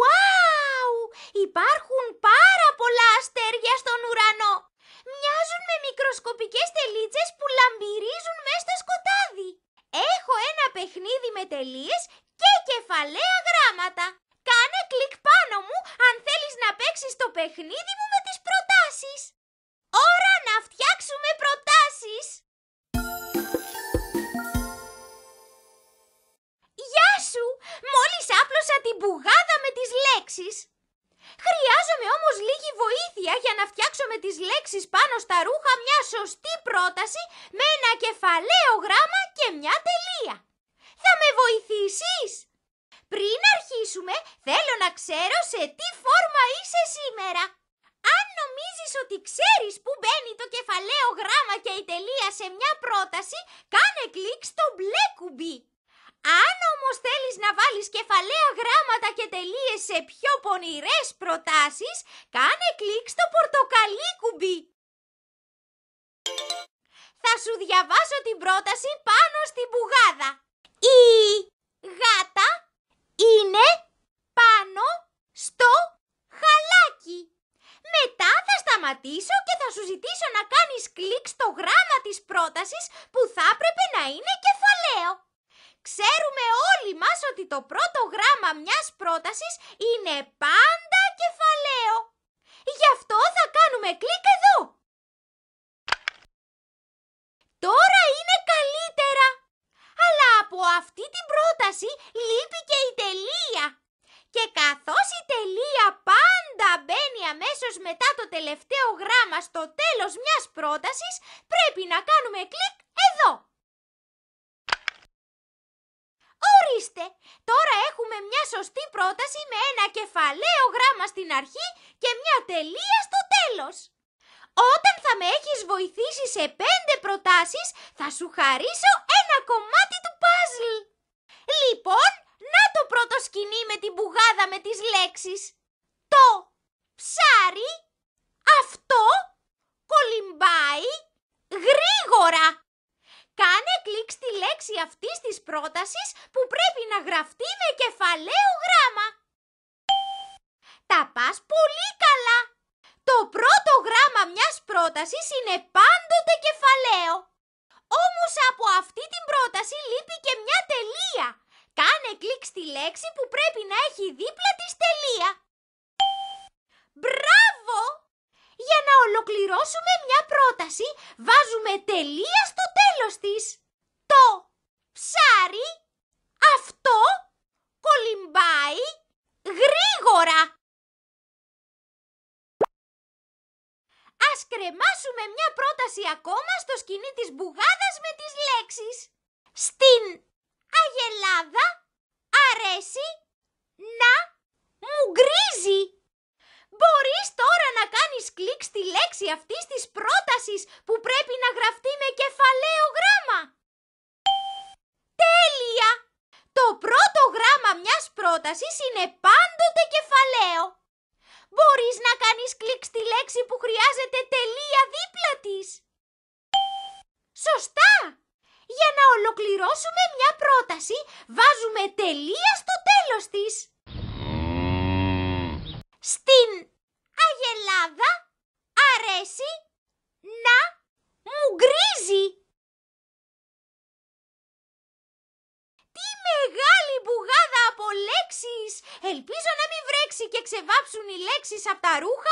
Wow! Υπάρχουν πάρα πολλά αστέρια στον ουρανό. Μοιάζουν με μικροσκοπικές τελίτσες που λαμπυρίζουν μέσα στο σκοτάδι. Έχω ένα παιχνίδι με τελείες και κεφαλαία γράμματα. Κάνε κλικ πάνω μου αν θέλεις να παίξεις το παιχνίδι μου με τις προτάσεις. Ώρα να φτιάξουμε προτάσεις! Έδωσα την πουγάδα με τις λέξεις. Χρειάζομαι όμως λίγη βοήθεια για να φτιάξω με τις λέξεις πάνω στα ρούχα μια σωστή πρόταση με ένα κεφαλαίο γράμμα και μια τελεία. Θα με βοηθήσεις? Πριν αρχίσουμε, θέλω να ξέρω σε τι φόρμα είσαι σήμερα. Αν νομίζεις ότι ξέρεις που μπαίνει το κεφαλαίο γράμμα και η τελεία σε μια πρόταση, κάνε κλικ στο μπλε κουμπί. Αν όμως θέλεις να βάλεις κεφαλαία γράμματα και τελείες σε πιο πονηρές προτάσεις, κάνε κλικ στο πορτοκαλί κουμπί. Θα σου διαβάσω την πρόταση πάνω στην πουγάδα. Η γάτα είναι πάνω στο χαλάκι. Μετά θα σταματήσω και θα σου ζητήσω να κάνεις κλικ στο γράμμα της πρότασης που θα έπρεπε να είναι κεφαλαίο. Ξέρουμε όλοι μας ότι το πρώτο γράμμα μιας πρότασης είναι πάντα κεφαλαίο. Γι' αυτό θα κάνουμε κλικ εδώ. Τώρα είναι καλύτερα. Αλλά από αυτή την πρόταση λείπει και η τελεία. Και καθώς η τελεία πάντα μπαίνει αμέσως μετά το τελευταίο γράμμα στο τέλος μιας πρότασης, πρέπει να κάνουμε κλικ Ορίστε, τώρα έχουμε μια σωστή πρόταση με ένα κεφαλαίο γράμμα στην αρχή και μια τελεία στο τέλος. Όταν θα με έχεις βοηθήσει σε πέντε προτάσεις, θα σου χαρίσω ένα κομμάτι του παζλ. Λοιπόν, να το πρώτο σκηνή με την πουγάδα με τις λέξεις. Το ψάρι, αυτό, κολυμπάει, γρήγορα. Κάνε κλικ στη λέξη αυτής της πρότασης που πρέπει να γραφτεί με κεφαλαίο γράμμα. Τα πας πολύ καλά. Το πρώτο γράμμα μιας πρότασης είναι πάντοτε κεφαλαίο. Όμως από αυτή την πρόταση λείπει και μια τελεία. Κάνε κλικ στη λέξη που πρέπει να έχει δίπλα της τελεία. Μπράβο! Για να ολοκληρώσουμε μια πρόταση, βάζουμε τελεία στο τέλος της. Το ψάρι αυτό κολυμπάει γρήγορα. Ας κρεμάσουμε μια πρόταση ακόμα στο σκηνή της μπουγάδας με τις λέξεις. Στην αγελάδα αρέσει να μου γκρίζει. Μπορείς τώρα να κάνεις κλικ στη λέξη αυτής της πρότασης που πρέπει να γραφτεί με κεφαλαίο γράμμα. Τέλεια! Το πρώτο γράμμα μιας πρότασης είναι πάντοτε κεφαλαίο. Μπορείς να κάνεις κλικ στη λέξη που χρειάζεται τελεία δίπλα της. Σωστά! Για να ολοκληρώσουμε μια πρόταση βάζουμε τελεία taruja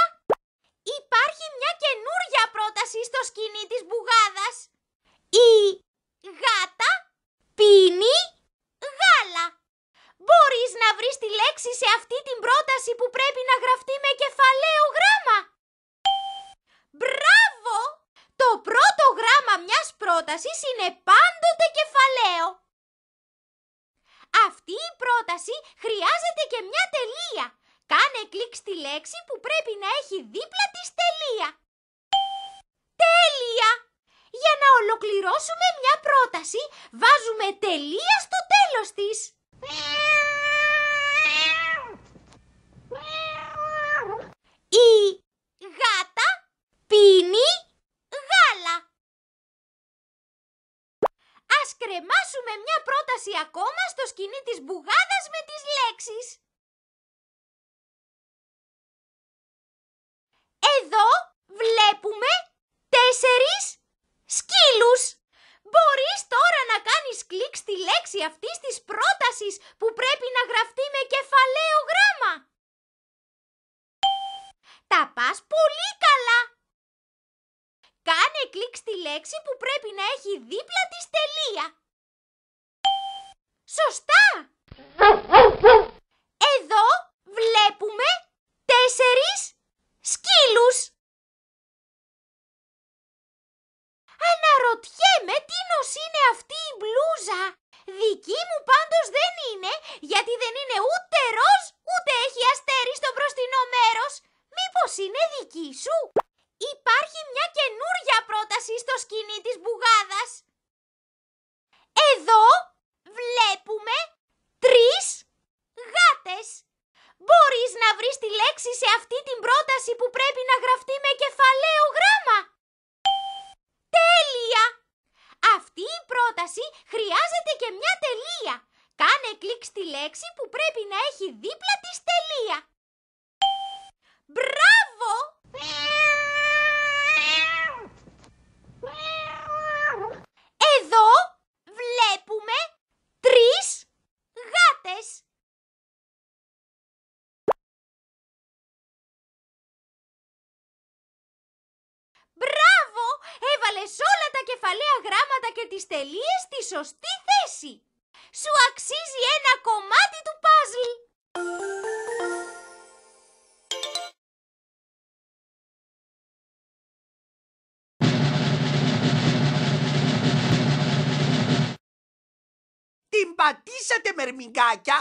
μερμιγκάκια.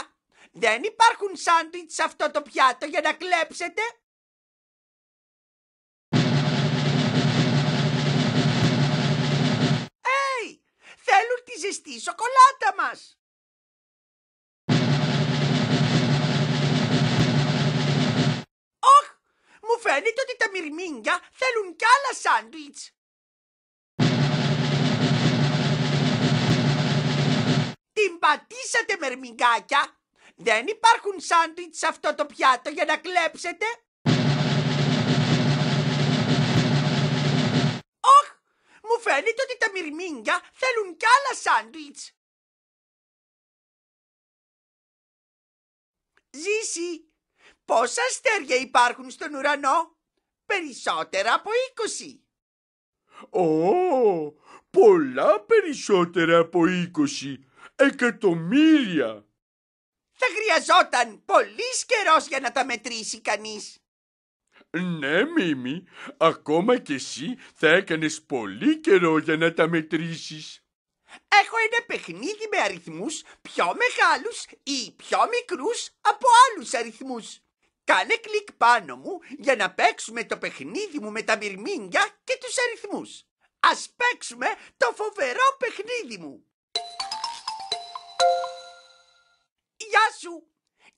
Δεν υπάρχουν σάντουιτς σε αυτό το πιάτο για να κλέψετε. Hey, θέλουν τη ζεστή σοκολάτα μας. Όχ, μου φαίνεται ότι τα μυρμήγκια θέλουν κι άλλα σάντουιτς. Την πατήσατε μερμιγκάκια. Δεν υπάρχουν σάντουιτς σε αυτό το πιάτο για να κλέψετε. Όχ, μου φαίνεται ότι τα μυρμήγκια θέλουν κι άλλα σάντουιτς. Ζήσει, πόσα αστέρια υπάρχουν στον ουρανό. Περισσότερα από είκοσι. Ω, πολλά περισσότερα από είκοσι εκατομμύρια. Θα χρειαζόταν πολύς καιρός για να τα μετρήσει κανείς. Ναι, Μίμη, ακόμα κι εσύ θα έκανες πολύ καιρό για να τα μετρήσεις. Έχω ένα παιχνίδι με αριθμούς πιο μεγάλους ή πιο μικρούς από άλλους αριθμούς. Κάνε κλικ πάνω μου για να παίξουμε το παιχνίδι μου με τα μυρμήγκια και τους αριθμούς. Ας παίξουμε το φοβερό παιχνίδι μου.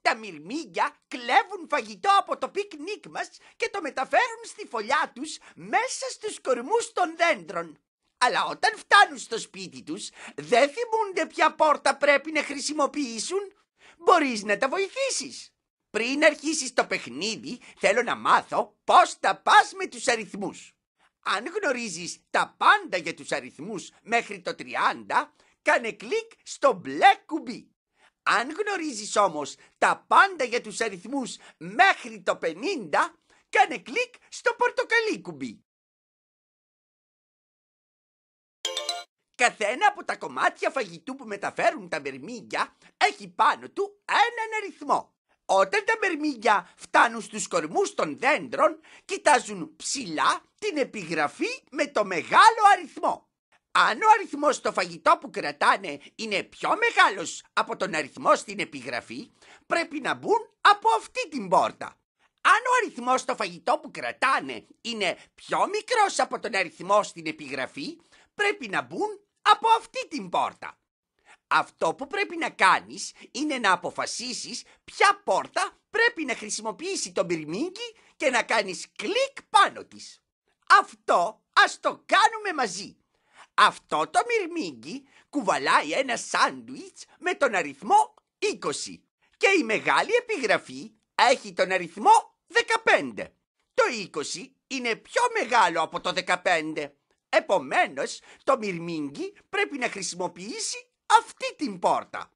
Τα μυρμήγκια κλέβουν φαγητό από το πικνίκ μας και το μεταφέρουν στη φωλιά τους μέσα στους κορμούς των δέντρων. Αλλά όταν φτάνουν στο σπίτι τους, δεν θυμούνται ποια πόρτα πρέπει να χρησιμοποιήσουν. Μπορείς να τα βοηθήσεις. Πριν αρχίσεις το παιχνίδι, θέλω να μάθω πώς τα πας με τους αριθμούς. Αν γνωρίζεις τα πάντα για τους αριθμούς μέχρι το 30, κάνε κλικ στο μπλε κουμπί. Αν γνωρίζεις όμως τα πάντα για τους αριθμούς μέχρι το 50, κάνε κλικ στο πορτοκαλί κουμπί. Καθένα από τα κομμάτια φαγητού που μεταφέρουν τα μερμήγκια έχει πάνω του έναν αριθμό. Όταν τα μερμίγια φτάνουν στους κορμούς των δέντρων, κοιτάζουν ψηλά την επιγραφή με το μεγάλο αριθμό. Αν ο αριθμός στο φαγητό που κρατάνε είναι πιο μεγάλος από τον αριθμό στην επιγραφή, πρέπει να μπουν από αυτή την πόρτα. Αν ο αριθμός στο φαγητό που κρατάνε είναι πιο μικρός από τον αριθμό στην επιγραφή, πρέπει να μπουν από αυτή την πόρτα. Αυτό που πρέπει να κάνεις είναι να αποφασίσεις ποια πόρτα πρέπει να χρησιμοποιήσει το πυρμίγκι και να κάνεις κλικ πάνω της. Αυτό ας το κάνουμε μαζί. Αυτό το μυρμήγκι κουβαλάει ένα σάντουιτς με τον αριθμό 20 και η μεγάλη επιγραφή έχει τον αριθμό 15. Το 20 είναι πιο μεγάλο από το 15. Επομένως, το μυρμήγκι πρέπει να χρησιμοποιήσει αυτή την πόρτα.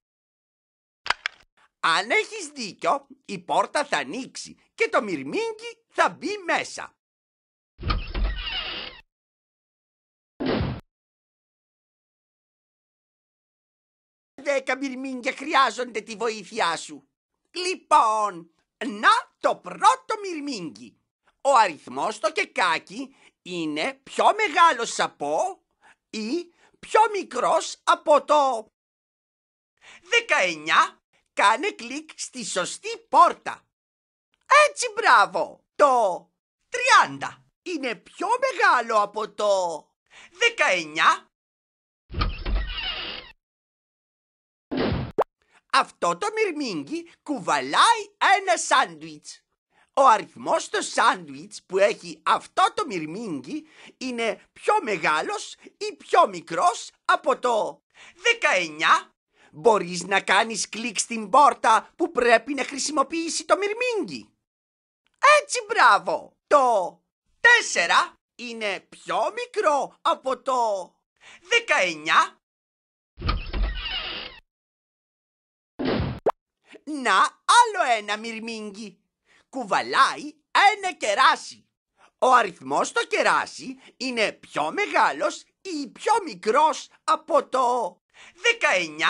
Αν έχεις δίκιο, η πόρτα θα ανοίξει και το μυρμήγκι θα μπει μέσα. δέκα μυρμήγκια χρειάζονται τη βοήθειά σου. Λοιπόν, να το πρώτο μυρμήγκι. Ο αριθμός στο κεκάκι είναι πιο μεγάλος από ή πιο μικρός από το 19. Κάνε κλικ στη σωστή πόρτα. Έτσι μπράβο. Το 30 είναι πιο μεγάλο από το 19. αυτό το μυρμήγκι κουβαλάει ένα σάντουιτς. Ο αριθμός του σάντουιτς που έχει αυτό το μυρμήγκι είναι πιο μεγάλος ή πιο μικρός από το 19. Μπορείς να κάνεις κλικ στην πόρτα που πρέπει να χρησιμοποιήσει το μυρμήγκι. Έτσι μπράβο! Το 4 είναι πιο μικρό από το 19 Να άλλο ένα μυρμήγκι. Κουβαλάει ένα κεράσι. Ο αριθμός στο κεράσι είναι πιο μεγάλος ή πιο μικρός από το 19.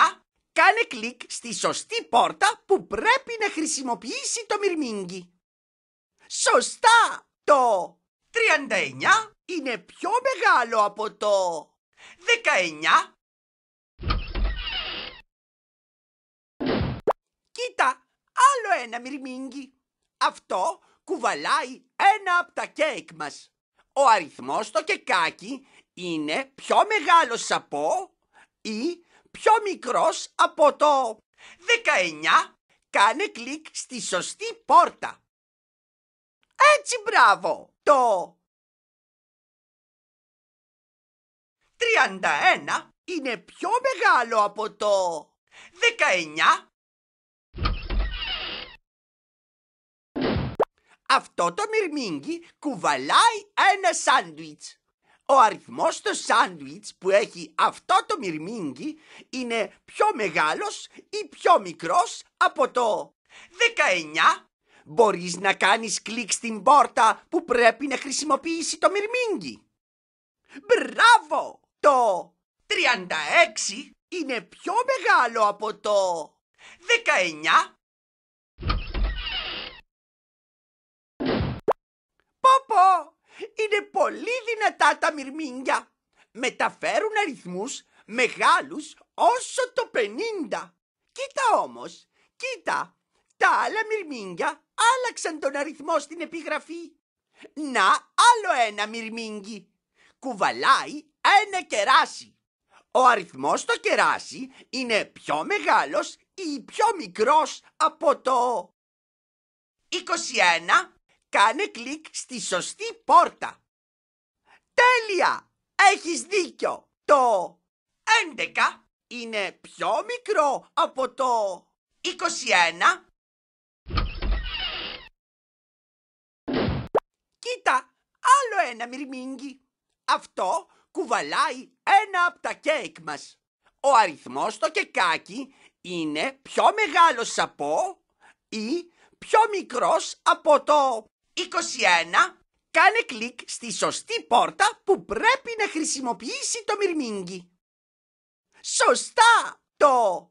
Κάνε κλικ στη σωστή πόρτα που πρέπει να χρησιμοποιήσει το μυρμήγκι. Σωστά! Το 39 είναι πιο μεγάλο από το 19 κοίτα, άλλο ένα μυρμήγκι. Αυτό κουβαλάει ένα από τα κέικ μας. Ο αριθμός στο κεκάκι είναι πιο μεγάλος από ή πιο μικρός από το 19. Κάνε κλικ στη σωστή πόρτα. Έτσι μπράβο, το 31 είναι πιο μεγάλο από το 19 αυτό το μυρμήγκι κουβαλάει ένα σάντουιτς. Ο αριθμός του σάντουιτς που έχει αυτό το μυρμήγκι είναι πιο μεγάλος ή πιο μικρός από το 19. Μπορείς να κάνεις κλικ στην πόρτα που πρέπει να χρησιμοποιήσει το μυρμήγκι. Μπράβο! Το 36 είναι πιο μεγάλο από το 19 Πω πω! Είναι πολύ δυνατά τα μυρμήγκια. Μεταφέρουν αριθμούς μεγάλους όσο το 50. Κοίτα όμως, κοίτα, τα άλλα μυρμήγκια άλλαξαν τον αριθμό στην επιγραφή. Να, άλλο ένα μυρμήγκι. Κουβαλάει ένα κεράσι. Ο αριθμός στο κεράσι είναι πιο μεγάλος ή πιο μικρός από το... 21, Κάνε κλικ στη σωστή πόρτα. Τέλεια! Έχεις δίκιο! Το 11 είναι πιο μικρό από το 21. Κοίτα, άλλο ένα μυρμήγκι. Αυτό κουβαλάει ένα από τα κέικ μας. Ο αριθμός στο κεκάκι είναι πιο μεγάλος από ή πιο μικρός από το 21. κάνε κλικ στη σωστή πόρτα που πρέπει να χρησιμοποιήσει το μυρμήγκι. Σωστά το!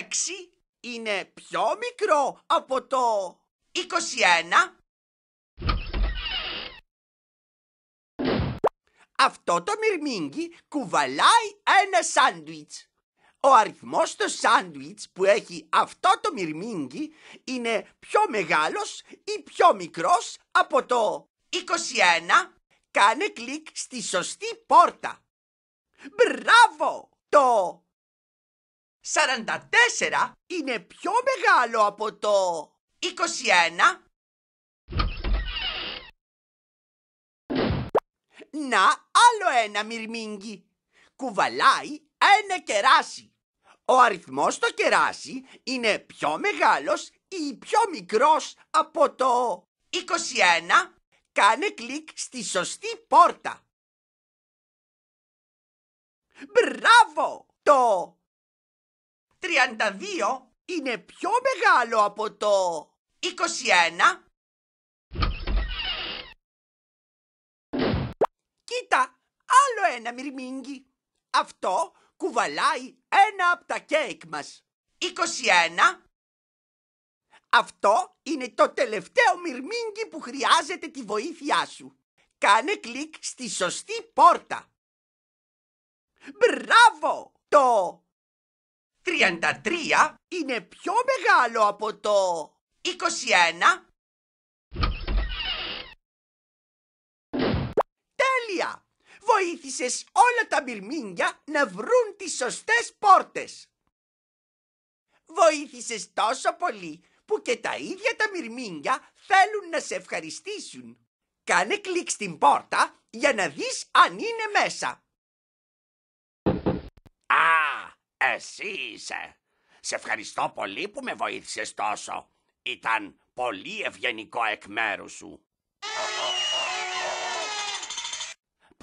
6 είναι πιο μικρό από το 21. Αυτό το μυρμήγκι κουβαλάει ένα σάντουιτς ο αριθμός των σάντουιτς που έχει αυτό το μυρμίγκι είναι πιο μεγάλος ή πιο μικρός από το 21. Κάνε κλικ στη σωστή πόρτα. Μπράβο! Το 44 είναι πιο μεγάλο από το 21. Να άλλο ένα μυρμίγκι. Κουβαλάει ένα κεράσι. Ο αριθμός στο κεράσι είναι πιο μεγάλος ή πιο μικρός από το 21. Κάνε κλικ στη σωστή πόρτα. Μπράβο! Το 32 είναι πιο μεγάλο από το 21. Κοίτα, άλλο ένα μυρμήγκι. Αυτό κουβαλάει ένα από τα κέικ μας. 21. Αυτό είναι το τελευταίο μυρμήγκι που χρειάζεται τη βοήθειά σου. Κάνε κλικ στη σωστή πόρτα. Μπράβο! Το 33 είναι πιο μεγάλο από το 21 βοήθησες όλα τα μπυρμίνια να βρουν τις σωστές πόρτες. Βοήθησες τόσο πολύ που και τα ίδια τα μυρμήγκια θέλουν να σε ευχαριστήσουν. Κάνε κλικ στην πόρτα για να δεις αν είναι μέσα. Α, εσύ είσαι. Σε ευχαριστώ πολύ που με βοήθησες τόσο. Ήταν πολύ ευγενικό εκ μέρους σου.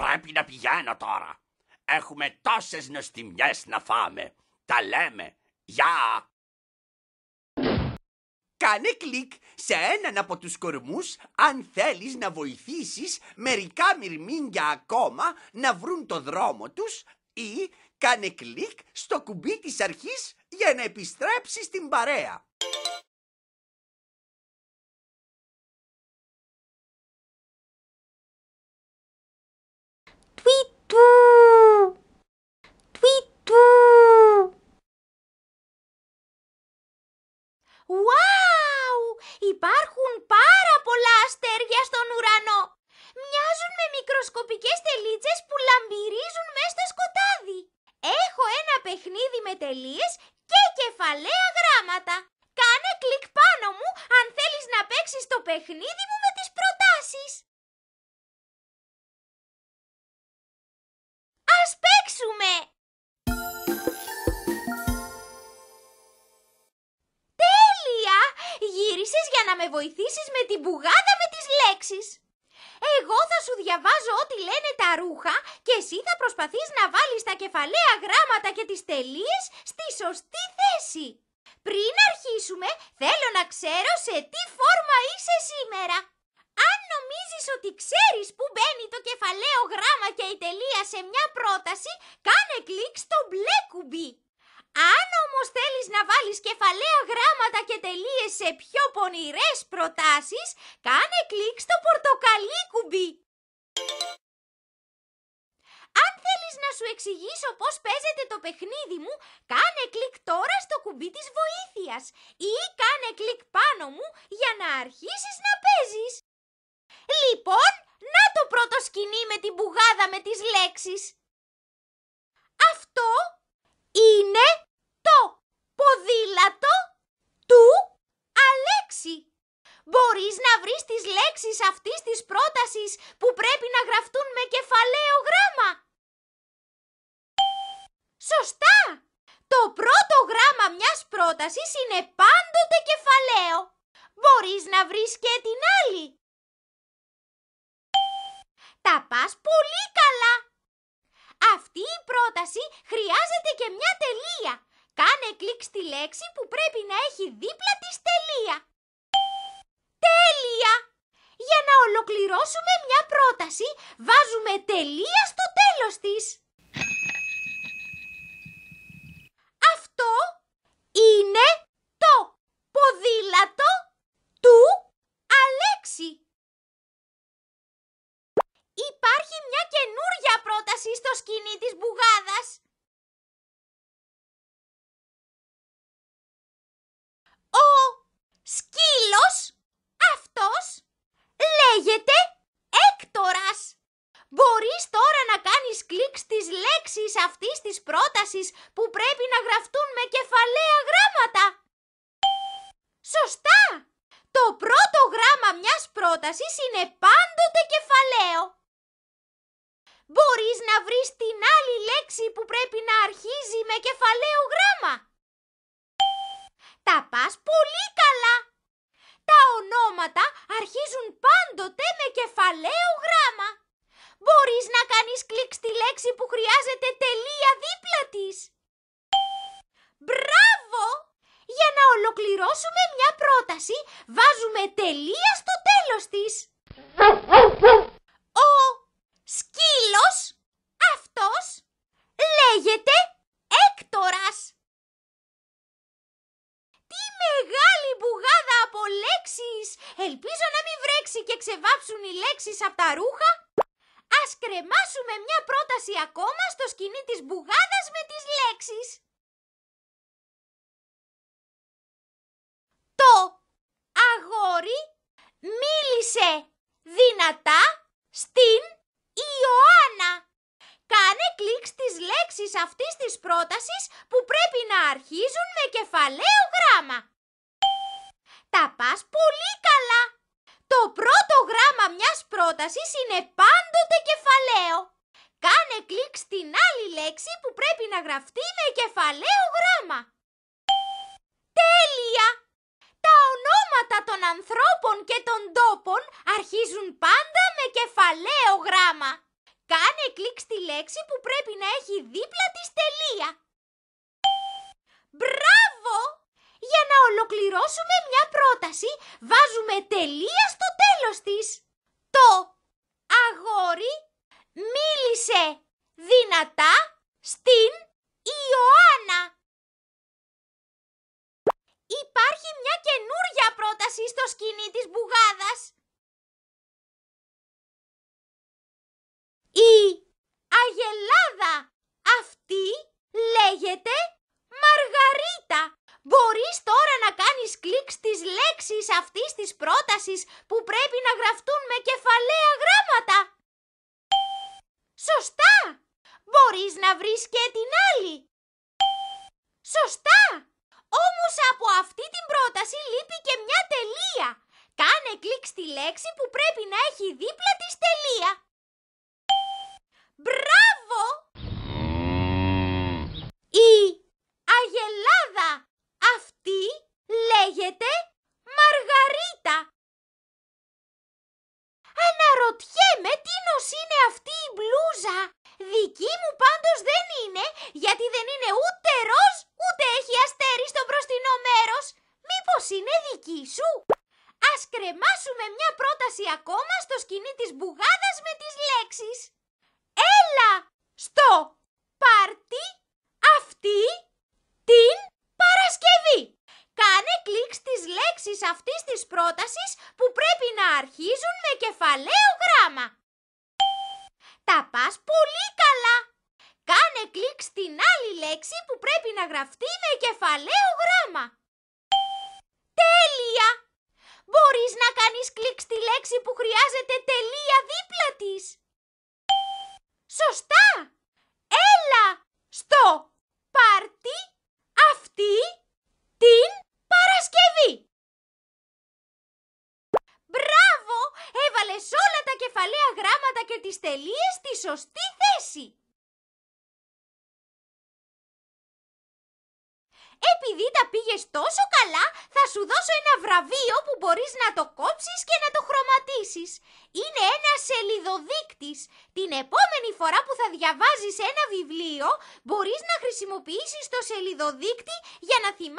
Πρέπει να πηγαίνω τώρα. Έχουμε τόσες νοστιμιές να φάμε. Τα λέμε. Γεια! Κάνε κλικ σε έναν από τους κορμούς αν θέλεις να βοηθήσεις μερικά μυρμήγκια ακόμα να βρουν το δρόμο τους ή κάνε κλικ στο κουμπί της αρχής για να επιστρέψεις στην παρέα. κεφαλαίο γράμμα και η τελεία σε μια πρόταση, κάνε κλικ στο μπλε κουμπί. Αν όμως θέλεις να βάλεις κεφαλαία γράμματα και τελείες σε πιο πονηρές προτάσεις, κάνε κλικ στο πορτοκαλί κουμπί. Αν θέλεις να σου εξηγήσω πώς παίζεται το παιχνίδι μου, κάνε κλικ τώρα στο κουμπί της βοήθειας ή κάνε κλικ πάνω μου για να αρχίσεις να παίζεις. Λοιπόν, να το πρώτο σκηνή με την μπουγάδα με τις λέξεις. Αυτό είναι το ποδήλατο του Αλέξη. Μπορείς να βρεις τις λέξεις αυτής της πρότασης που πρέπει να γραφτούν με κεφαλαίο γράμμα. Σωστά! Το πρώτο γράμμα μιας πρότασης είναι πάντοτε κεφαλαίο. Μπορείς να βρεις και την άλλη. Τα πας πολύ καλά. Αυτή η πρόταση χρειάζεται και μια τελεία. Κάνε κλικ στη λέξη που πρέπει να έχει δίπλα της τελεία. Τέλεια! Για να ολοκληρώσουμε μια πρόταση, βάζουμε τελεία στο τέλος της. Αυτό είναι το ποδήλατο του Αλέξη. Υπάρχει μια καινούργια πρόταση στο σκηνή της Μπουγάδας. Ο σκύλος αυτός λέγεται έκτορας. Μπορείς τώρα να κάνεις κλικ στις λέξεις αυτής της πρότασης που πρέπει να γραφτούν με κεφαλαία γράμματα. Σωστά! Το πρώτο γράμμα μιας πρότασης είναι πάντοτε κεφαλαίο μπορείς να βρεις την άλλη λέξη που πρέπει να αρχίζει με κεφαλαίο γράμμα. Τα πας πολύ καλά. Τα ονόματα αρχίζουν πάντοτε με κεφαλαίο γράμμα. Μπορείς να κάνεις κλικ στη λέξη που χρειάζεται τελεία δίπλα της. Μπράβο! Για να ολοκληρώσουμε μια πρόταση, βάζουμε τελεία στο τέλος της σκύλος αυτός λέγεται Έκτορας. Τι μεγάλη μπουγάδα από λέξεις! Ελπίζω να μην βρέξει και ξεβάψουν οι λέξεις από τα ρούχα. Ας κρεμάσουμε μια πρόταση ακόμα στο σκηνή της μπουγάδας με τις λέξεις. Το αγόρι μίλησε δυνατά στην Ιωάννα. Κάνε κλικ στις λέξεις αυτής της πρότασης που πρέπει να αρχίζουν με κεφαλαίο γράμμα. Τα πας πολύ καλά. Το πρώτο γράμμα μιας πρότασης είναι πάντοτε κεφαλαίο. Κάνε κλικ στην άλλη λέξη που πρέπει να γραφτεί με κεφαλαίο γράμμα. Τέλεια! ονόματα των ανθρώπων και των τόπων αρχίζουν πάντα με κεφαλαίο γράμμα. Κάνε κλικ στη λέξη που πρέπει να έχει δίπλα της τελεία. Μπράβο! Για να ολοκληρώσουμε μια πρόταση, βάζουμε τελεία στο τέλος της. Το αγόρι μίλησε δυνατά στην Ιωάννα. Υπάρχει μια καινούργια πρόταση στο σκηνή της μπουγάδας. Η αγελάδα αυτή λέγεται Μαργαρίτα. Μπορείς τώρα να κάνεις κλικ στις λέξεις αυτής της πρότασης που πρέπει να γραφτεί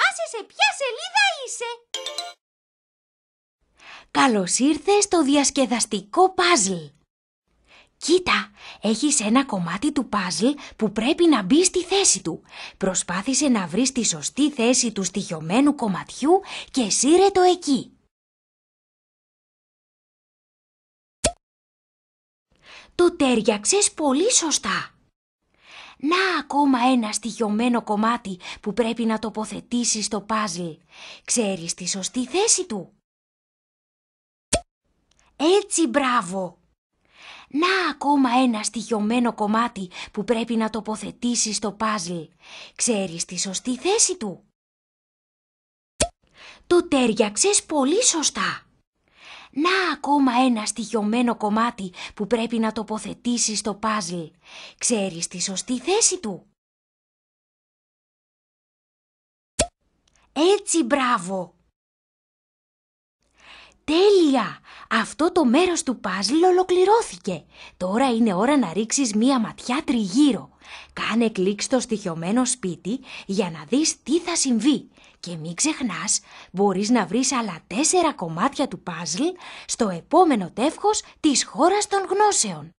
θυμάσαι σε ποια σελίδα είσαι. Καλώς ήρθες στο διασκεδαστικό παζλ. Κοίτα, έχεις ένα κομμάτι του παζλ που πρέπει να μπει στη θέση του. Προσπάθησε να βρεις τη σωστή θέση του στοιχειωμένου κομματιού και σύρε το εκεί. Το τέριαξες πολύ σωστά. Να ακόμα ένα στοιχειωμένο κομμάτι που πρέπει να τοποθετήσεις στο παζλ. Ξέρεις τη σωστή θέση του. Έτσι μπράβο. Να ακόμα ένα στοιχειωμένο κομμάτι που πρέπει να τοποθετήσεις στο παζλ. Ξέρεις τη σωστή θέση του. Το τέριαξες πολύ σωστά. Να ακόμα ένα στοιχειωμένο κομμάτι που πρέπει να τοποθετήσεις στο παζλ. Ξέρεις τη σωστή θέση του. Έτσι μπράβο. Τέλεια! Αυτό το μέρος του παζλ ολοκληρώθηκε. Τώρα είναι ώρα να ρίξεις μία ματιά τριγύρω. Κάνε κλικ στο στοιχειωμένο σπίτι για να δεις τι θα συμβεί. Και μην ξεχνάς, μπορείς να βρεις άλλα τέσσερα κομμάτια του παζλ στο επόμενο τεύχος της χώρας των γνώσεων.